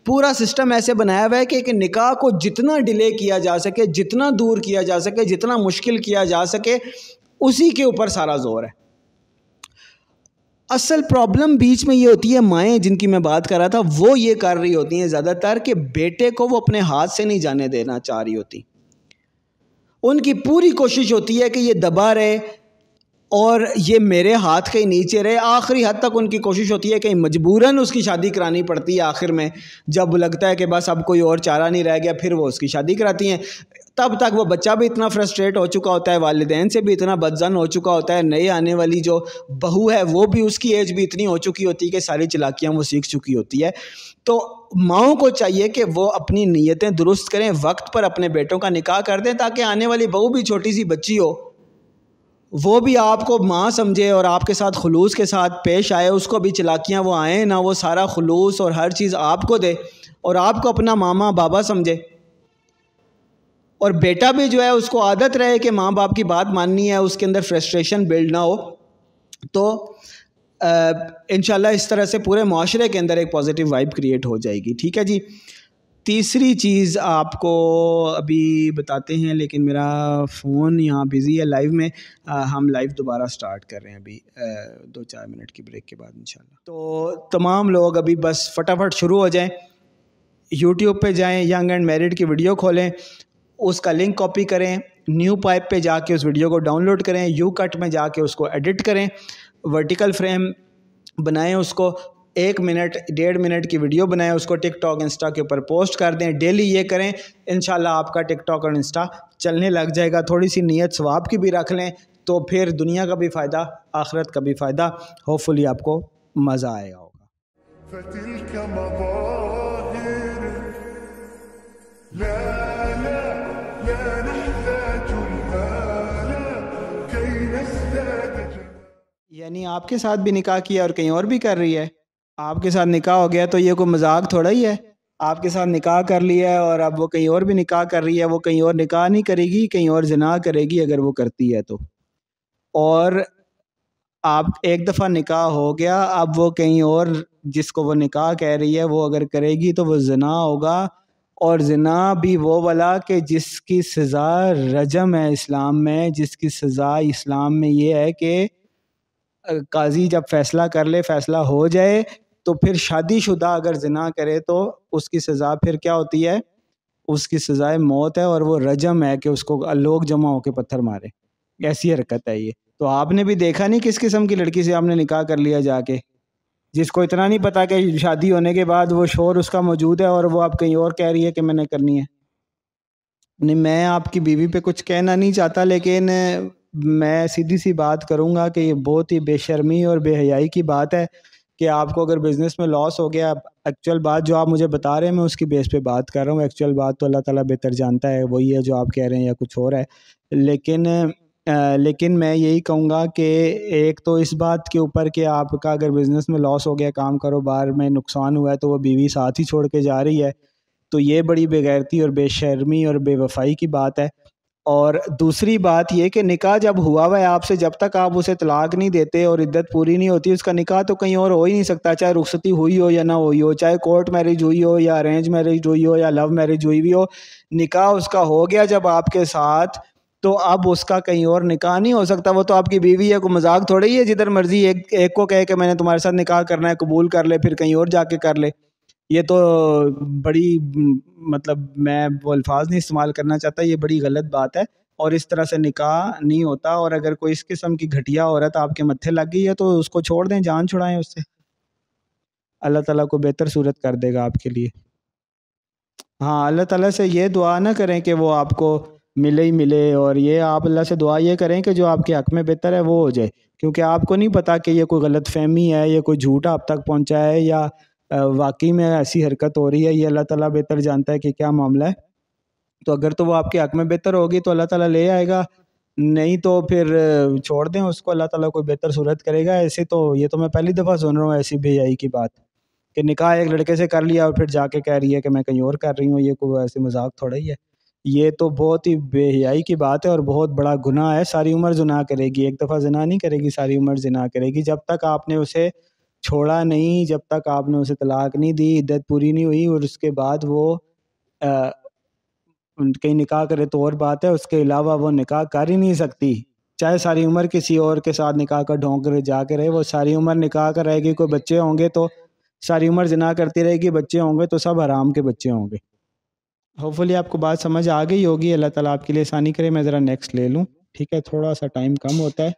पूरा सिस्टम ऐसे बनाया हुआ है कि एक निकाह को जितना डिले किया जा सके जितना दूर किया जा सके जितना मुश्किल किया जा सके उसी के ऊपर सारा जोर है असल प्रॉब्लम बीच में ये होती है माएँ जिनकी मैं बात कर रहा था वो ये कर रही होती हैं ज़्यादातर कि बेटे को वो अपने हाथ से नहीं जाने देना चाह रही होती उनकी पूरी कोशिश होती है कि ये दबा रहे और ये मेरे हाथ के नीचे रहे आखिरी हद तक उनकी कोशिश होती है कहीं मजबूरन उसकी शादी करानी पड़ती है आखिर में जब लगता है कि बस अब कोई और चारा नहीं रह गया फिर वो उसकी शादी कराती हैं तब तक वो बच्चा भी इतना फ्रस्ट्रेट हो चुका होता है वालदेन से भी इतना बदजन हो चुका होता है नई आने वाली जो बहू है वो भी उसकी एज भी इतनी हो चुकी होती है कि सारी चलाकियाँ वो सीख चुकी होती है तो माओ को चाहिए कि वो अपनी नीयतें दुरुस्त करें वक्त पर अपने बेटों का निकाह कर दें ताकि आने वाली बहू भी छोटी सी बच्ची हो वो भी आपको माँ समझे और आपके साथ खलूस के साथ पेश आए उसको भी चलाकियाँ वो आए ना वो सारा खलूस और हर चीज़ आपको दे और आपको अपना मामा बाबा समझे और बेटा भी जो है उसको आदत रहे कि माँ बाप की बात माननी है उसके अंदर फ्रस्ट्रेशन बिल्ड ना हो तो इन इस तरह से पूरे माशरे के अंदर एक पॉजिटिव वाइब क्रिएट हो जाएगी ठीक है जी तीसरी चीज़ आपको अभी बताते हैं लेकिन मेरा फ़ोन यहाँ बिज़ी है लाइव में आ, हम लाइव दोबारा स्टार्ट कर रहे हैं अभी आ, दो चार मिनट की ब्रेक के बाद इंशाल्लाह तो तमाम लोग अभी बस फटाफट शुरू हो जाएं यूट्यूब पे जाएं यंग एंड मैरिड की वीडियो खोलें उसका लिंक कॉपी करें न्यू पाइप पर जाके उस वीडियो को डाउनलोड करें यू कट में जाके उसको एडिट करें वर्टिकल फ्रेम बनाएं उसको एक मिनट डेढ़ मिनट की वीडियो बनाएं उसको टिकटॉक इंस्टा के ऊपर पोस्ट कर दें डेली ये करें इन आपका टिकटॉक और इंस्टा चलने लग जाएगा थोड़ी सी नीयत स्वाब की भी रख लें तो फिर दुनिया का भी फ़ायदा आखरत का भी फ़ायदा होपफुली आपको मज़ा आएगा होगा यानी आपके साथ भी निकाह किया और कहीं और भी कर रही है आपके साथ निकाह हो गया तो ये कोई मजाक थोड़ा ही है आपके साथ निकाह कर लिया है और अब वो कहीं और भी निकाह कर रही है वो कहीं और निकाह नहीं करेगी कहीं और जना करेगी अगर वो करती है तो और आप एक दफ़ा निकाह हो गया अब वो कहीं और जिसको वो निकाह कह रही है वो अगर करेगी तो वो जना होगा और जना भी वो वाला कि जिसकी सज़ा रजम है इस्लाम में जिसकी सज़ा इस्लाम में ये है कि काजी जब फैसला कर ले फैसला हो जाए तो फिर शादीशुदा अगर जना करे तो उसकी सज़ा फिर क्या होती है उसकी सज़ाए मौत है और वो रजम है कि उसको लोग जमा होकर पत्थर मारे ऐसी हरकत है ये तो आपने भी देखा नहीं किस किस्म की लड़की से आपने निकाह कर लिया जाके जिसको इतना नहीं पता कि शादी होने के बाद वो शोर उसका मौजूद है और वो आप कहीं और कह रही है कि मैंने करनी है नहीं मैं आपकी बीवी पे कुछ कहना नहीं चाहता लेकिन मैं सीधी सी बात करूंगा कि ये बहुत ही बेशर्मी और बेहयाई की बात है कि आपको अगर बिज़नेस में लॉस हो गया एक्चुअल बात जो आप मुझे बता रहे हैं मैं उसकी बेस पे बात कर रहा हूँ एक्चुअल बात तो अल्लाह ताला बेहतर जानता है वही है जो आप कह रहे हैं या कुछ और है लेकिन आ, लेकिन मैं यही कहूँगा कि एक तो इस बात के ऊपर कि आपका अगर बिज़नेस में लॉस हो गया काम कारोबार में नुकसान हुआ है तो वह बीवी साथ ही छोड़ के जा रही है तो ये बड़ी बेगैरती और बेशर्मी और बेवफाई की बात है और दूसरी बात यह कि निकाह जब हुआ हुआ है आपसे जब तक आप उसे तलाक नहीं देते और इद्दत पूरी नहीं होती उसका निकाह तो कहीं और हो ही नहीं सकता चाहे रुखसती हुई हो या ना हुई हो चाहे कोर्ट मैरिज हुई हो या अरेंज मैरिज हुई हो या लव मैरिज हुई भी हो निकाह उसका हो गया जब आपके साथ तो अब उसका कहीं और निकाह नहीं हो सकता वो तो आपकी बीवी है को मजाक थोड़ा ही है जिधर मर्जी एक एक को कहे कि मैंने तुम्हारे साथ निकाह करना है कबूल कर ले फिर कहीं और जाके कर ले ये तो बड़ी मतलब मैं वो अल्फाज नहीं इस्तेमाल करना चाहता ये बड़ी गलत बात है और इस तरह से निकाह नहीं होता और अगर कोई इस किस्म की घटिया औरत आपके मत्थे लग गई है तो उसको छोड़ दें जान छुड़ाएं उससे अल्लाह ताला को बेहतर सूरत कर देगा आपके लिए हाँ अल्लाह ताला से ये दुआ ना करें कि वो आपको मिले ही मिले और ये आप अल्लाह से दुआ ये करें कि जो आपके हक में बेहतर है वो हो जाए क्योंकि आपको नहीं पता कि ये कोई गलत फहमी है ये कोई झूठ आप तक पहुँचा है या वाकई में ऐसी हरकत हो रही है ये अल्लाह ताला बेहतर जानता है कि क्या मामला है तो अगर तो वो आपके हक में बेहतर होगी तो अल्लाह ताला ले आएगा नहीं तो फिर छोड़ दें उसको अल्लाह ताला कोई बेहतर सूरत करेगा ऐसे तो ये तो मैं पहली दफ़ा सुन रहा हूँ ऐसी बेयाई की बात कि निकाह एक लड़के से कर लिया और फिर जाके कह रही है कि मैं कहीं और कर रही हूँ ये कोई ऐसे मजाक थोड़ा ही है ये तो बहुत ही बेहियाई की बात है और बहुत बड़ा गुनाह है सारी उम्र जुना करेगी एक दफ़ा जना नहीं करेगी सारी उम्र जना करेगी जब तक आपने उसे छोड़ा नहीं जब तक आपने उसे तलाक नहीं दी इद्दत पूरी नहीं हुई और उसके बाद वो आ, कहीं निकाह करे तो और बात है उसके अलावा वो निकाह कर ही नहीं सकती चाहे सारी उम्र किसी और के साथ निकाह कर ढोंग जा कर रहे वो सारी उम्र निकाह कर रहेगी कोई बच्चे होंगे तो सारी उम्र जिना करती रहेगी बच्चे होंगे तो सब आराम के बच्चे होंगे होपफुली आपको बात समझ आ गई होगी अल्लाह ताला आपके लिए आसानी करे मैं ज़रा नेक्स्ट ले लूँ ठीक है थोड़ा सा टाइम कम होता है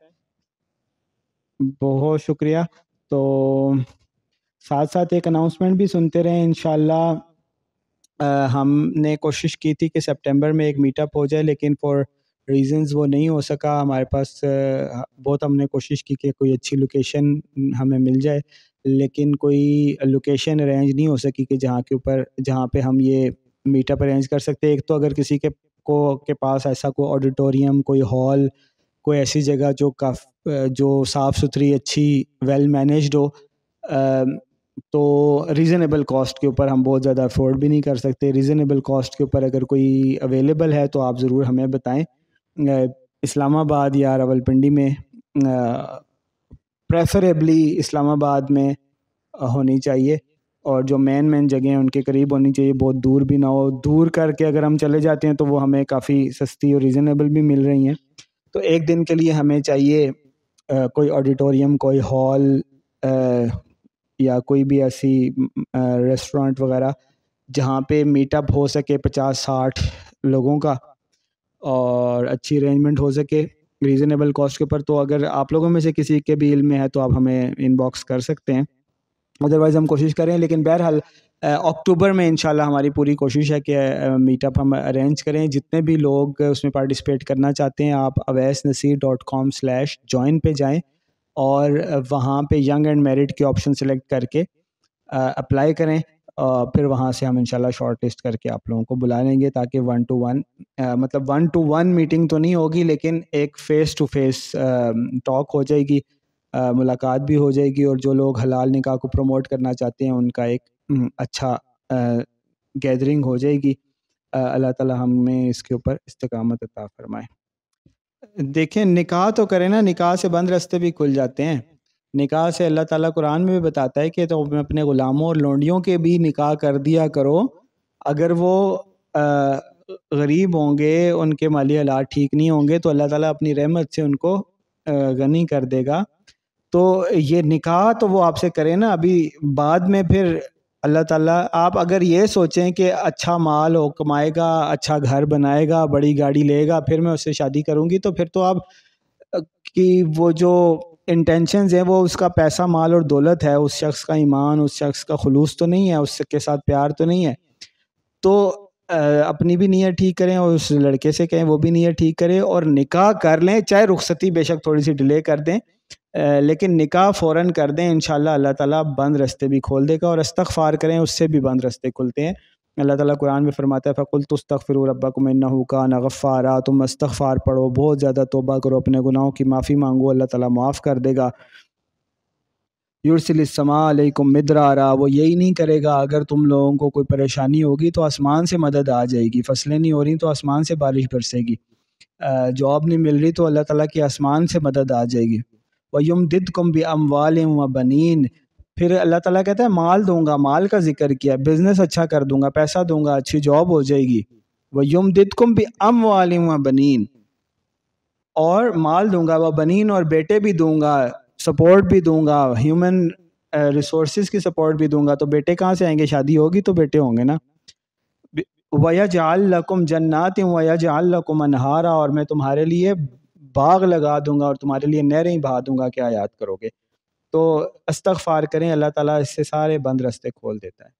बहुत शुक्रिया तो साथ साथ एक अनाउंसमेंट भी सुनते रहें इन हमने कोशिश की थी कि सितंबर में एक मीटअप हो जाए लेकिन फॉर रीजंस वो नहीं हो सका हमारे पास बहुत हमने कोशिश की कि कोई अच्छी लोकेशन हमें मिल जाए लेकिन कोई लोकेशन अरेंज नहीं हो सकी कि जहाँ के ऊपर जहाँ पे हम ये मीटअप अरेंज कर सकते एक तो अगर किसी के को के पास ऐसा कोई ऑडिटोरियम कोई हॉल कोई ऐसी जगह जो काफ जो साफ़ सुथरी अच्छी वेल मैनेज्ड हो तो रीज़नेबल कॉस्ट के ऊपर हम बहुत ज़्यादा अफोर्ड भी नहीं कर सकते रीज़नेबल कॉस्ट के ऊपर अगर कोई अवेलेबल है तो आप ज़रूर हमें बताएं इस्लामाबाद या रावलपिंडी में प्रेफरेबली इस्लामाबाद में होनी चाहिए और जो मेन मेन जगह हैं उनके करीब होनी चाहिए बहुत दूर भी ना हो दूर करके अगर हम चले जाते हैं तो वो हमें काफ़ी सस्ती और रीज़नेबल भी मिल रही हैं तो एक दिन के लिए हमें चाहिए आ, कोई ऑडिटोरियम कोई हॉल या कोई भी ऐसी रेस्टोरेंट वगैरह जहाँ पे मीटअप हो सके पचास साठ लोगों का और अच्छी अरेंजमेंट हो सके रीज़नेबल कॉस्ट के ऊपर तो अगर आप लोगों में से किसी के भी इल में है तो आप हमें इनबॉक्स कर सकते हैं अदरवाइज़ हम कोशिश करें लेकिन बहरहाल अक्टूबर में इंशाल्लाह हमारी पूरी कोशिश है कि मीटअप हम अरेंज करें जितने भी लोग उसमें पार्टिसिपेट करना चाहते हैं आप Awais Naseer dot com slash join पर जाएँ और वहाँ पर यंग एंड मेरिट के ऑप्शन सेलेक्ट करके अप्लाई करें फिर वहाँ से हम इंशाल्लाह शॉर्ट लिस्ट करके आप लोगों को बुला लेंगे ताकि वन टू वन मतलब वन टू वन मीटिंग तो नहीं होगी लेकिन एक फ़ेस टू फेस टॉक हो जाएगी आ, मुलाकात भी हो जाएगी और जो लोग हलाल निकाह को प्रमोट करना चाहते हैं उनका एक अच्छा गैदरिंग हो जाएगी अल्लाह ताला हमें इसके ऊपर इस्तकामत अता फरमाए देखें निकाह तो करें ना निकाह से बंद रास्ते भी खुल जाते हैं निकाह से अल्लाह ताला कुरान में भी बताता है कि तो अपने ग़ुलामों और लोंडियों के भी निकाह कर दिया करो अगर वो गरीब होंगे उनके माली हालात ठीक नहीं होंगे तो अल्लाह ताला अपनी रहमत से उनको गनी कर देगा तो ये निकाह तो वो आपसे करें ना अभी बाद में फिर अल्लाह ताला आप अगर ये सोचें कि अच्छा माल हो कमाएगा अच्छा घर बनाएगा बड़ी गाड़ी लेगा फिर मैं उससे शादी करूँगी तो फिर तो आप कि वो जो इंटेंशंस हैं वो उसका पैसा माल और दौलत है उस शख्स का ईमान उस शख्स का खलूस तो नहीं है उसके साथ प्यार तो नहीं है तो अपनी भी नीयत ठीक करें और उस लड़के से कहें वो भी नीयत ठीक करें और निकाह कर लें चाहे रुखसती बेशक थोड़ी सी डिले कर दें लेकिन निकाह फ़ौरन कर दें इन अल्लाह ताला बंद रास्ते भी खोल देगा और इस्तफ़ार करें उससे भी बंद रास्ते खुलते हैं अल्लाह ताला कुरान में फरमाता है फ़कुल तस्तफ़िर रब्बकुम इन्नहु कान गफ़ारा तुम इस्तफ़ार पढ़ो बहुत ज़्यादा तोबा करो अपने गुनाहों की माफ़ी मांगो अल्लाह ताला माफ़ कर देगा युरसिलसमाकुम मिदरारा वो यही नहीं करेगा अगर तुम लोगों को कोई परेशानी होगी तो आसमान से मदद आ जाएगी फसलें नहीं हो रही तो आसमान से बारिश बरसेगी जॉब नहीं मिल रही तो अल्लाह ताला की आसमान से मदद आ जाएगी वयुम दिद कुम भी अम व बनीन फिर अल्लाह ताला कहता है माल दूंगा माल का जिक्र किया बिज़नेस अच्छा कर दूंगा पैसा दूंगा अच्छी जॉब हो जाएगी वयुम दिद कुम भी अम व बनीन और माल दूंगा व बनीन और बेटे भी दूंगा सपोर्ट भी दूंगा ह्यूमन रिसोर्स uh, की सपोर्ट भी दूंगा तो बेटे कहाँ से आएंगे शादी होगी तो बेटे होंगे ना वया जाल लकुम जन्नात वया जाल लकुम अनहारा और मैं तुम्हारे लिए बाग लगा दूंगा और तुम्हारे लिए नहरें बहा दूंगा क्या याद करोगे तो अस्तगफार करें अल्लाह ताला इससे सारे बंद रास्ते खोल देता है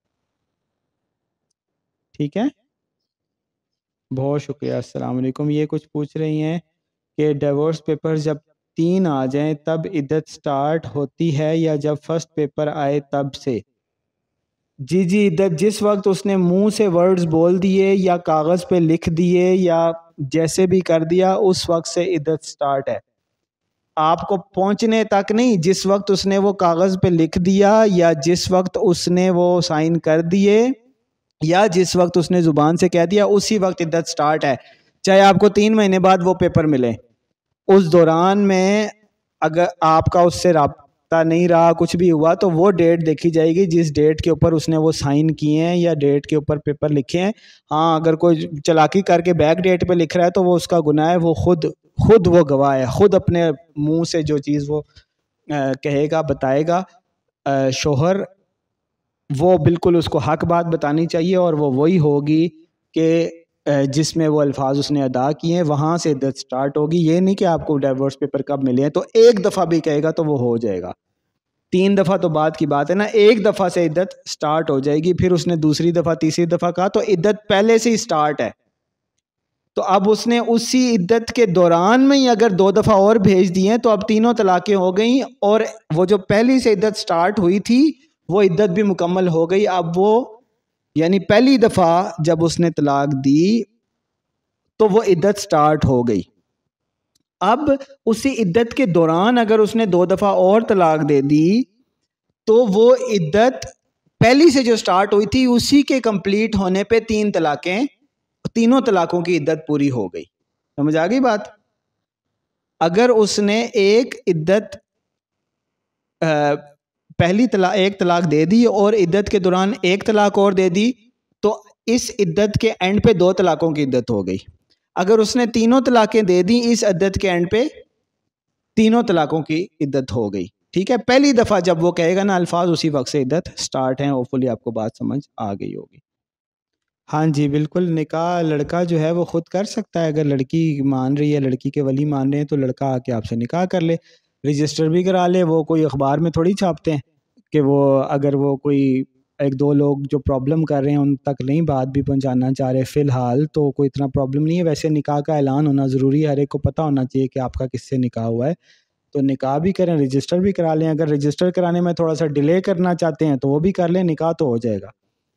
ठीक है बहुत शुक्रिया असलकुम ये कुछ पूछ रही हैं कि डिवोर्स पेपर जब तीन आ जाएं तब इद्दत स्टार्ट होती है या जब फर्स्ट पेपर आए तब से जी जी दैट जिस वक्त उसने मुंह से वर्ड्स बोल दिए या कागज़ पे लिख दिए या जैसे भी कर दिया उस वक्त से इद्दत स्टार्ट है आपको पहुंचने तक नहीं जिस वक्त उसने वो कागज़ पे लिख दिया या जिस वक्त उसने वो साइन कर दिए या जिस वक्त उसने ज़ुबान से कह दिया उसी वक्त इद्दत स्टार्ट है चाहे आपको तीन महीने बाद वो पेपर मिले उस दौरान में अगर आपका उससे पता नहीं रहा कुछ भी हुआ तो वो डेट देखी जाएगी जिस डेट के ऊपर उसने वो साइन किए हैं या डेट के ऊपर पेपर लिखे हैं हाँ अगर कोई चलाकी करके बैक डेट पे लिख रहा है तो वो उसका गुनाह है वो खुद खुद वो गवाह है खुद अपने मुंह से जो चीज़ वो आ, कहेगा बताएगा शोहर वो बिल्कुल उसको हक बात बतानी चाहिए और वो वही होगी कि जिसमें वो अल्फाज उसने अदा किए हैं वहाँ से इद्दत स्टार्ट होगी ये नहीं कि आपको डाइवर्स पेपर कब मिले हैं तो एक दफ़ा भी कहेगा तो वो हो जाएगा तीन दफ़ा तो बात की बात है ना एक दफ़ा से इद्दत स्टार्ट हो जाएगी फिर उसने दूसरी दफ़ा तीसरी दफ़ा कहा तो इद्दत पहले से ही स्टार्ट है तो अब उसने उसी इद्दत के दौरान में ही अगर दो दफ़ा और भेज दिए तो अब तीनों तलाक़ें हो गई और वो जो पहली से इद्दत स्टार्ट हुई थी वो इद्दत भी मुकम्मल हो गई अब वो यानी पहली दफ़ा जब उसने तलाक दी तो वो इद्दत स्टार्ट हो गई अब उसी इद्दत के दौरान अगर उसने दो दफ़ा और तलाक दे दी तो वो इद्दत पहली से जो स्टार्ट हुई थी उसी के कंप्लीट होने पे तीन तलाकें तीनों तलाकों की इद्दत पूरी हो गई समझ आ गई बात अगर उसने एक इद्दत पहली तला एक तलाक दे दी और इद्दत के दौरान एक तलाक और दे दी तो इस इद्दत के एंड पे दो तलाक़ों की इद्दत हो गई अगर उसने तीनों तलाक़ें दे दी इस इद्दत के एंड पे तीनों तलाक़ों की इद्दत हो गई ठीक है पहली दफ़ा जब वो कहेगा ना अल्फाज उसी वक्त से इद्दत स्टार्ट हैं होपफुली आपको बात समझ आ गई होगी हाँ जी बिल्कुल निकाह लड़का जो है वो खुद कर सकता है अगर लड़की मान रही है लड़की के वली मान रहे हैं तो लड़का आके आपसे निकाह कर ले रजिस्टर भी करा ले वो कोई अखबार में थोड़ी छापते हैं कि वो अगर वो कोई एक दो लोग जो प्रॉब्लम कर रहे हैं उन तक नहीं बात भी पहुंचाना चाह रहे फ़िलहाल तो कोई इतना प्रॉब्लम नहीं है वैसे निकाह का ऐलान होना ज़रूरी है हर एक को पता होना चाहिए कि आपका किससे निकाह हुआ है तो निकाह भी करें रजिस्टर भी करा लें अगर रजिस्टर कराने में थोड़ा सा डिले करना चाहते हैं तो वो भी कर लें निकाह तो हो जाएगा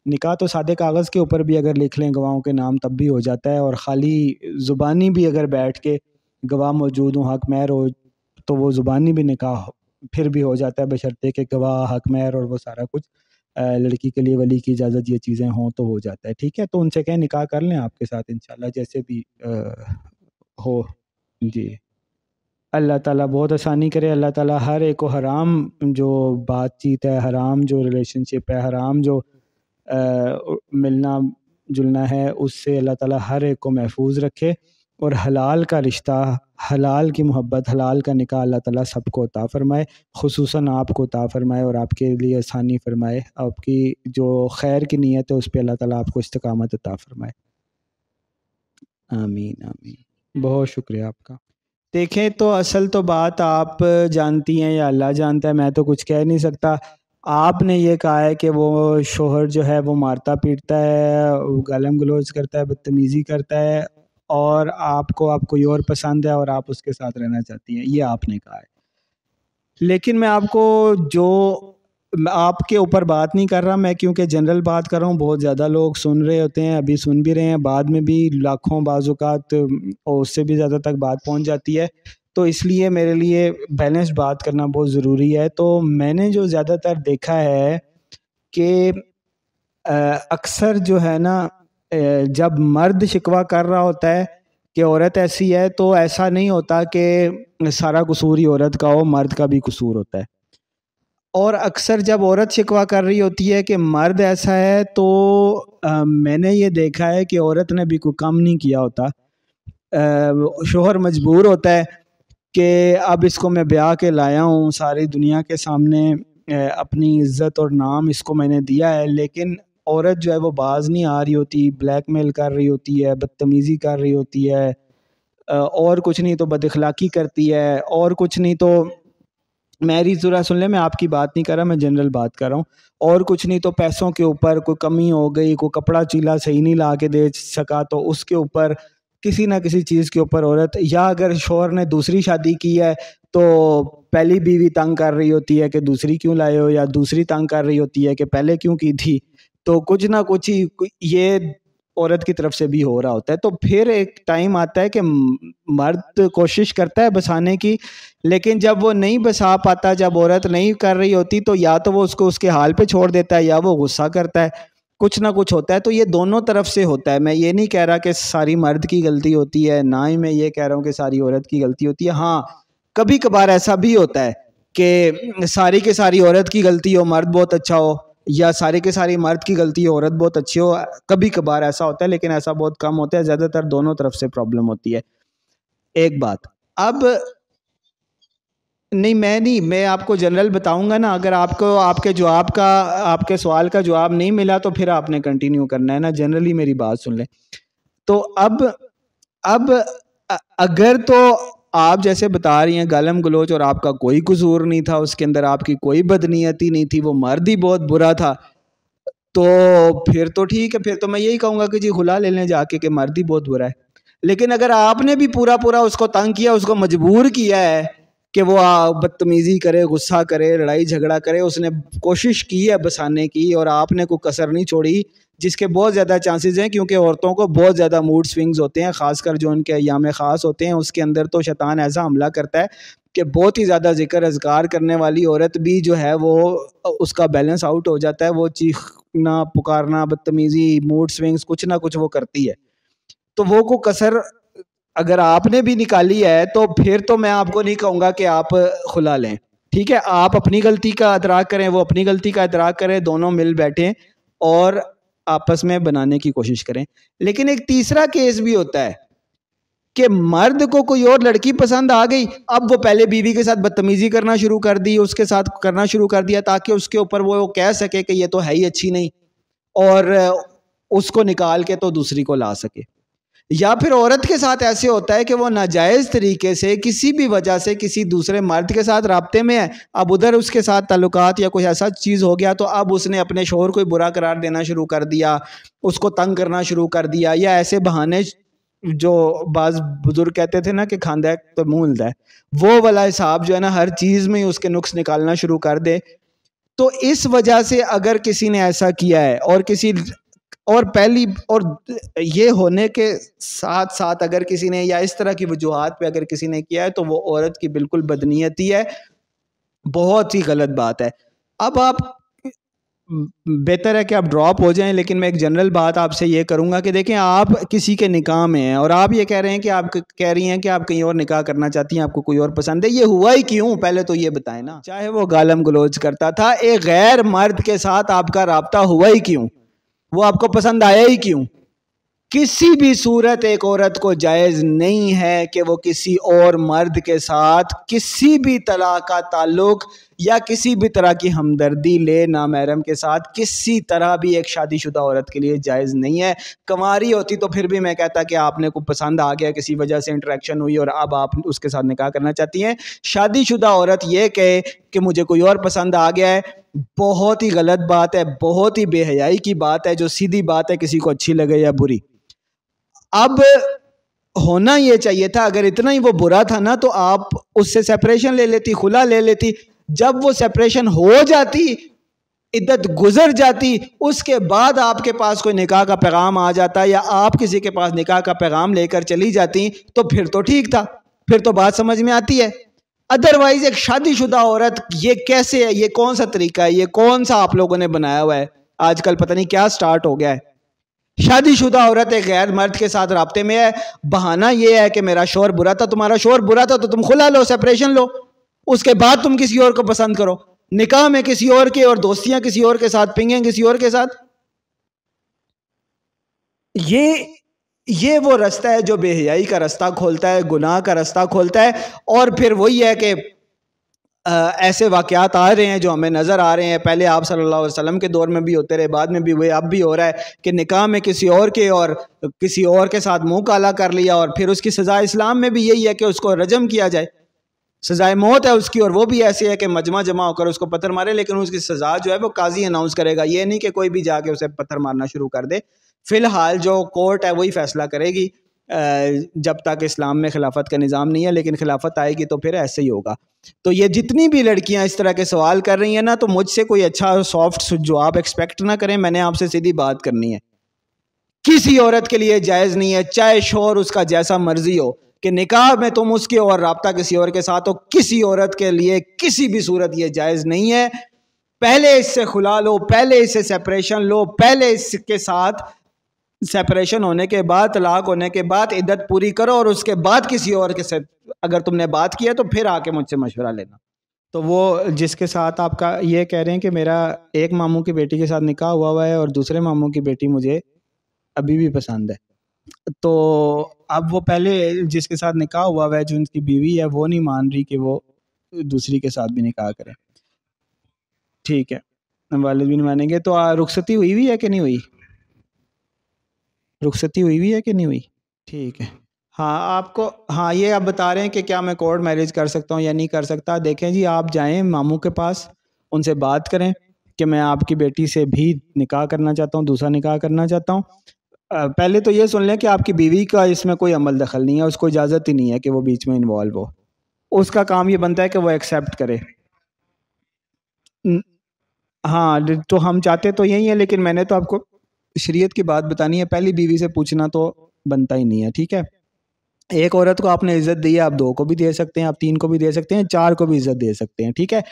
निकाह तो सादे कागज़ के ऊपर भी अगर लिख लें गवाहों के नाम तब भी हो जाता है और ख़ाली ज़ुबानी भी अगर बैठ के गवाह मौजूद हों हक महर हो तो वो ज़ुबानी भी निकाह फिर भी हो जाता है बशर्ते के गवाह हक महर और वो सारा कुछ लड़की के लिए वली की इजाज़त ये चीज़ें हों तो हो जाता है ठीक है तो उनसे कहें निकाह कर लें आपके साथ इन जैसे भी आ, हो जी अल्लाह ताला बहुत आसानी करे अल्लाह ताला हर एक को हराम जो बातचीत है हराम जो रिलेशनशिप है हराम जो आ, मिलना जुलना है उससे अल्लाह ताला हर एक को महफूज रखे और हलाल का रिश्ता हलाल की मोहब्बत हलाल का निकाह अल्लाह ताला सबको अता फ़रमाए खसूस आपको अता फ़रमाए और आपके लिए आसानी फ़रमाए आपकी जो खैर की नीयत है उस पर अल्लाह ताला आपको इस्तकामत अता फ़रमाए आमीन आमीन बहुत शुक्रिया आपका देखें तो असल तो बात आप जानती हैं या अल्लाह जानता है मैं तो कुछ कह नहीं सकता आपने ये कहा है कि वो शोहर जो है वो मारता पीटता है गलम गलोज करता है बदतमीज़ी करता है और आपको आप कोई और पसंद है और आप उसके साथ रहना चाहती हैं ये आपने कहा है लेकिन मैं आपको जो आपके ऊपर बात नहीं कर रहा मैं क्योंकि जनरल बात कर रहा हूँ बहुत ज़्यादा लोग सुन रहे होते हैं अभी सुन भी रहे हैं बाद में भी लाखों बाजुकात और उससे भी ज़्यादा तक बात पहुँच जाती है तो इसलिए मेरे लिए बैलेंस बात करना बहुत ज़रूरी है तो मैंने जो ज़्यादातर देखा है कि अक्सर जो है ना जब मर्द शिकवा कर रहा होता है कि औरत ऐसी है तो ऐसा नहीं होता कि सारा कसूर ही औरत का हो मर्द का भी कसूर होता है और अक्सर जब औरत शिकवा कर रही होती है कि मर्द ऐसा है तो आ, मैंने ये देखा है कि औरत ने भी कोई काम नहीं किया होता शोहर मजबूर होता है कि अब इसको मैं ब्याह के लाया हूँ सारी दुनिया के सामने अपनी इज़्ज़त और नाम इसको मैंने दिया है लेकिन औरत जो है वो बाज नहीं आ रही होती ब्लैक मेल कर रही होती है बदतमीज़ी कर रही होती है और कुछ नहीं तो बदखलाकी करती है और कुछ नहीं तो मेरी ज़रा सुन ले मैं आपकी बात नहीं कर रहा मैं जनरल बात कर रहा हूँ और कुछ नहीं तो पैसों के ऊपर कोई कमी हो गई कोई कपड़ा चीला सही नहीं ला के दे सका तो उसके ऊपर किसी ना किसी चीज़ के ऊपर औरत या अगर शोहर ने दूसरी शादी की है तो पहली बीवी तंग कर रही होती है कि दूसरी क्यों लाए हो या दूसरी तंग कर रही होती है कि पहले क्यों की थी तो कुछ ना कुछ ही ये औरत की तरफ से भी हो रहा होता है तो फिर एक टाइम आता है कि मर्द कोशिश करता है बसाने की लेकिन जब वो नहीं बसा पाता जब औरत नहीं कर रही होती तो या तो वो उसको उसके हाल पे छोड़ देता है या वो गुस्सा करता है कुछ ना कुछ होता है तो ये दोनों तरफ से होता है मैं ये नहीं कह रहा कि सारी मर्द की गलती होती है ना ही मैं ये कह रहा हूँ कि सारी औरत की गलती होती है हाँ कभी कभार ऐसा भी होता है कि सारी के सारी औरत की गलती हो मर्द बहुत अच्छा हो या सारे के सारे मर्द की गलती हो औरत बहुत अच्छी हो कभी कभार ऐसा होता है लेकिन ऐसा बहुत कम होता है ज़्यादातर दोनों तरफ से प्रॉब्लम होती है एक बात अब नहीं मैं नहीं मैं आपको जनरल बताऊंगा ना अगर आपको आपके जवाब का आपके सवाल का जवाब नहीं मिला तो फिर आपने कंटिन्यू करना है ना जनरली मेरी बात सुन ले तो अब अब अगर तो आप जैसे बता रही हैं गालम गलोच और आपका कोई कसूर नहीं था उसके अंदर आपकी कोई बदनीयती नहीं थी वो मर्द ही बहुत बुरा था तो फिर तो ठीक है फिर तो मैं यही कहूँगा कि जी खुला ले लें जाके कि मर्द ही बहुत बुरा है लेकिन अगर आपने भी पूरा पूरा उसको तंग किया उसको मजबूर किया है कि वो बदतमीज़ी करे गुस्सा करे लड़ाई झगड़ा करे उसने कोशिश की है बसाने की और आपने कोई कसर नहीं छोड़ी जिसके बहुत ज़्यादा चांसेस हैं क्योंकि औरतों को बहुत ज़्यादा मूड स्विंग्स होते हैं ख़ासकर जो उनके अयाम ख़ास होते हैं उसके अंदर तो शैतान ऐसा हमला करता है कि बहुत ही ज़्यादा जिक्र अजगार करने वाली औरत भी जो है वो उसका बैलेंस आउट हो जाता है वो चीखना पुकारना बदतमीज़ी मूड स्विंग्स कुछ ना कुछ वो करती है तो वो को कसर अगर आपने भी निकाली है तो फिर तो मैं आपको नहीं कहूँगा कि आप खुला लें ठीक है आप अपनी गलती का अदराक करें वो अपनी गलती का अदराक करें दोनों मिल बैठें और आपस में बनाने की कोशिश करें लेकिन एक तीसरा केस भी होता है कि मर्द को कोई और लड़की पसंद आ गई अब वो पहले बीवी के साथ बदतमीज़ी करना शुरू कर दी उसके साथ करना शुरू कर दिया ताकि उसके ऊपर वो कह सके कि ये तो है ही अच्छी नहीं और उसको निकाल के तो दूसरी को ला सके या फिर औरत के साथ ऐसे होता है कि वो नाजायज़ तरीके से किसी भी वजह से किसी दूसरे मर्द के साथ रबते में है अब उधर उसके साथ ताल्लुक या कोई ऐसा चीज़ हो गया तो अब उसने अपने शोर को बुरा करार देना शुरू कर दिया उसको तंग करना शुरू कर दिया या ऐसे बहाने जो बाज बुजुर्ग कहते थे ना कि खांदा है तो मुँह हिलता है वो वाला हिसाब जो है ना हर चीज़ में ही उसके नुक्स निकालना शुरू कर दे तो इस वजह से अगर किसी ने ऐसा किया है और किसी और पहली और ये होने के साथ साथ अगर किसी ने या इस तरह की वजूहत पे अगर किसी ने किया है तो वो औरत की बिल्कुल बदनीयती है बहुत ही गलत बात है अब आप बेहतर है कि आप ड्रॉप हो जाएं लेकिन मैं एक जनरल बात आपसे ये करूँगा कि देखें आप किसी के निकाह में हैं और आप ये कह रहे हैं कि आप कह रही हैं कि आप कहीं और निकाह करना चाहती हैं आपको कोई और पसंद है ये हुआ ही क्यों पहले तो ये बताएं ना चाहे वो गालम गलोज करता था एक गैर मर्द के साथ आपका रबता हुआ ही क्यों वो आपको पसंद आया ही क्यों किसी भी सूरत एक औरत को जायज़ नहीं है कि वो किसी और मर्द के साथ किसी भी तरह का ताल्लुक या किसी भी तरह की हमदर्दी ले ना महरम के साथ किसी तरह भी एक शादीशुदा औरत के लिए जायज़ नहीं है कंवारी होती तो फिर भी मैं कहता कि आपने को पसंद आ गया किसी वजह से इंटरेक्शन हुई और अब आप उसके साथ निकाह करना चाहती हैं शादीशुदा औरत यह कहे कि मुझे कोई और पसंद आ गया है बहुत ही गलत बात है बहुत ही बेहयाई की बात है जो सीधी बात है किसी को अच्छी लगे या बुरी अब होना ये चाहिए था अगर इतना ही वो बुरा था ना तो आप उससे सेपरेशन ले लेती खुला ले लेती जब वो सेपरेशन हो जाती इद्दत गुजर जाती उसके बाद आपके पास कोई निकाह का पैगाम आ जाता या आप किसी के पास निकाह का पैगाम लेकर चली जाती तो फिर तो ठीक था फिर तो बात समझ में आती है अदरवाइज एक शादीशुदा औरत ये कैसे है ये कौन सा तरीका है ये कौन सा आप लोगों ने बनाया हुआ है आजकल पता नहीं क्या स्टार्ट हो गया है शादीशुदा औरत एक गैर मर्द के साथ रबते में है बहाना यह है कि मेरा शोर बुरा था तुम्हारा शोर बुरा था तो तुम खुला लो सेपरेशन लो उसके बाद तुम किसी और को पसंद करो निकाह में किसी और के और दोस्तियां किसी और के साथ पिंगे किसी और के साथ ये ये वो रास्ता है जो बेहयाई का रास्ता खोलता है गुनाह का रास्ता खोलता है और फिर वही है कि आ, ऐसे वाक़ात आ रहे हैं जो हमें नज़र आ रहे हैं पहले आप सल्लल्लाहु अलैहि वसल्लम के दौर में भी होते रहे बाद में भी हुए अब भी हो रहा है कि निकाह में किसी और के और किसी और के साथ मुंह काला कर लिया और फिर उसकी सज़ा इस्लाम में भी यही है कि उसको रजम किया जाए सज़ाए मौत है उसकी और वो भी ऐसी है कि मजमा जमा होकर उसको पत्थर मारे लेकिन उसकी सज़ा जो है वो काजी अनाउंस करेगा ये नहीं कि कोई भी जाके उसे पत्थर मारना शुरू कर दे फ़िलहाल जो कोर्ट है वही फ़ैसला करेगी जब तक इस्लाम में खिलाफत का निज़ाम नहीं है लेकिन खिलाफत आएगी तो फिर ऐसे ही होगा तो ये जितनी भी लड़कियां इस तरह के सवाल कर रही हैं ना तो मुझसे कोई अच्छा सॉफ्ट जवाब एक्सपेक्ट ना करें मैंने आपसे सीधी बात करनी है किसी औरत के लिए जायज़ नहीं है चाहे शोर उसका जैसा मर्जी हो कि निकाह में तुम उसके और रबता किसी और के साथ हो किसी औरत के लिए किसी भी सूरत ये जायज़ नहीं है पहले इससे खुला लो पहले इससे सेपरेशन लो पहले इसके साथ सेपरेशन होने के बाद तलाक होने के बाद इद्दत पूरी करो और उसके बाद किसी और के साथ अगर तुमने बात किया तो फिर आके मुझसे मशवरा लेना तो वो जिसके साथ आपका ये कह रहे हैं कि मेरा एक मामू की बेटी के साथ निकाह हुआ हुआ है और दूसरे मामू की बेटी मुझे अभी भी पसंद है तो अब वो पहले जिसके साथ निकाह हुआ हुआ है जो उनकी बीवी है वो नहीं मान रही कि वो दूसरी के साथ भी निकाह करें ठीक है वालद तो भी नहीं मानेंगे तो रुखसती हुई हुई है कि नहीं हुई रुखसती हुई भी है कि नहीं हुई ठीक है हाँ आपको हाँ ये आप बता रहे हैं कि क्या मैं कोर्ट मैरिज कर सकता हूँ या नहीं कर सकता देखें जी आप जाएं मामू के पास उनसे बात करें कि मैं आपकी बेटी से भी निकाह करना चाहता हूँ दूसरा निकाह करना चाहता हूँ पहले तो ये सुन लें कि आपकी बीवी का इसमें कोई अमल दखल नहीं है उसको इजाज़त ही नहीं है कि वो बीच में इन्वॉल्व हो उसका काम ये बनता है कि वो एक्सेप्ट करे हाँ तो हम चाहते तो यही है लेकिन मैंने तो आपको शरीयत की बात बतानी है पहली बीवी से पूछना तो बनता ही नहीं है ठीक है एक औरत को आपने इज्जत दी है आप दो को भी दे सकते हैं आप तीन को भी दे सकते हैं चार को भी इज्जत दे सकते हैं ठीक है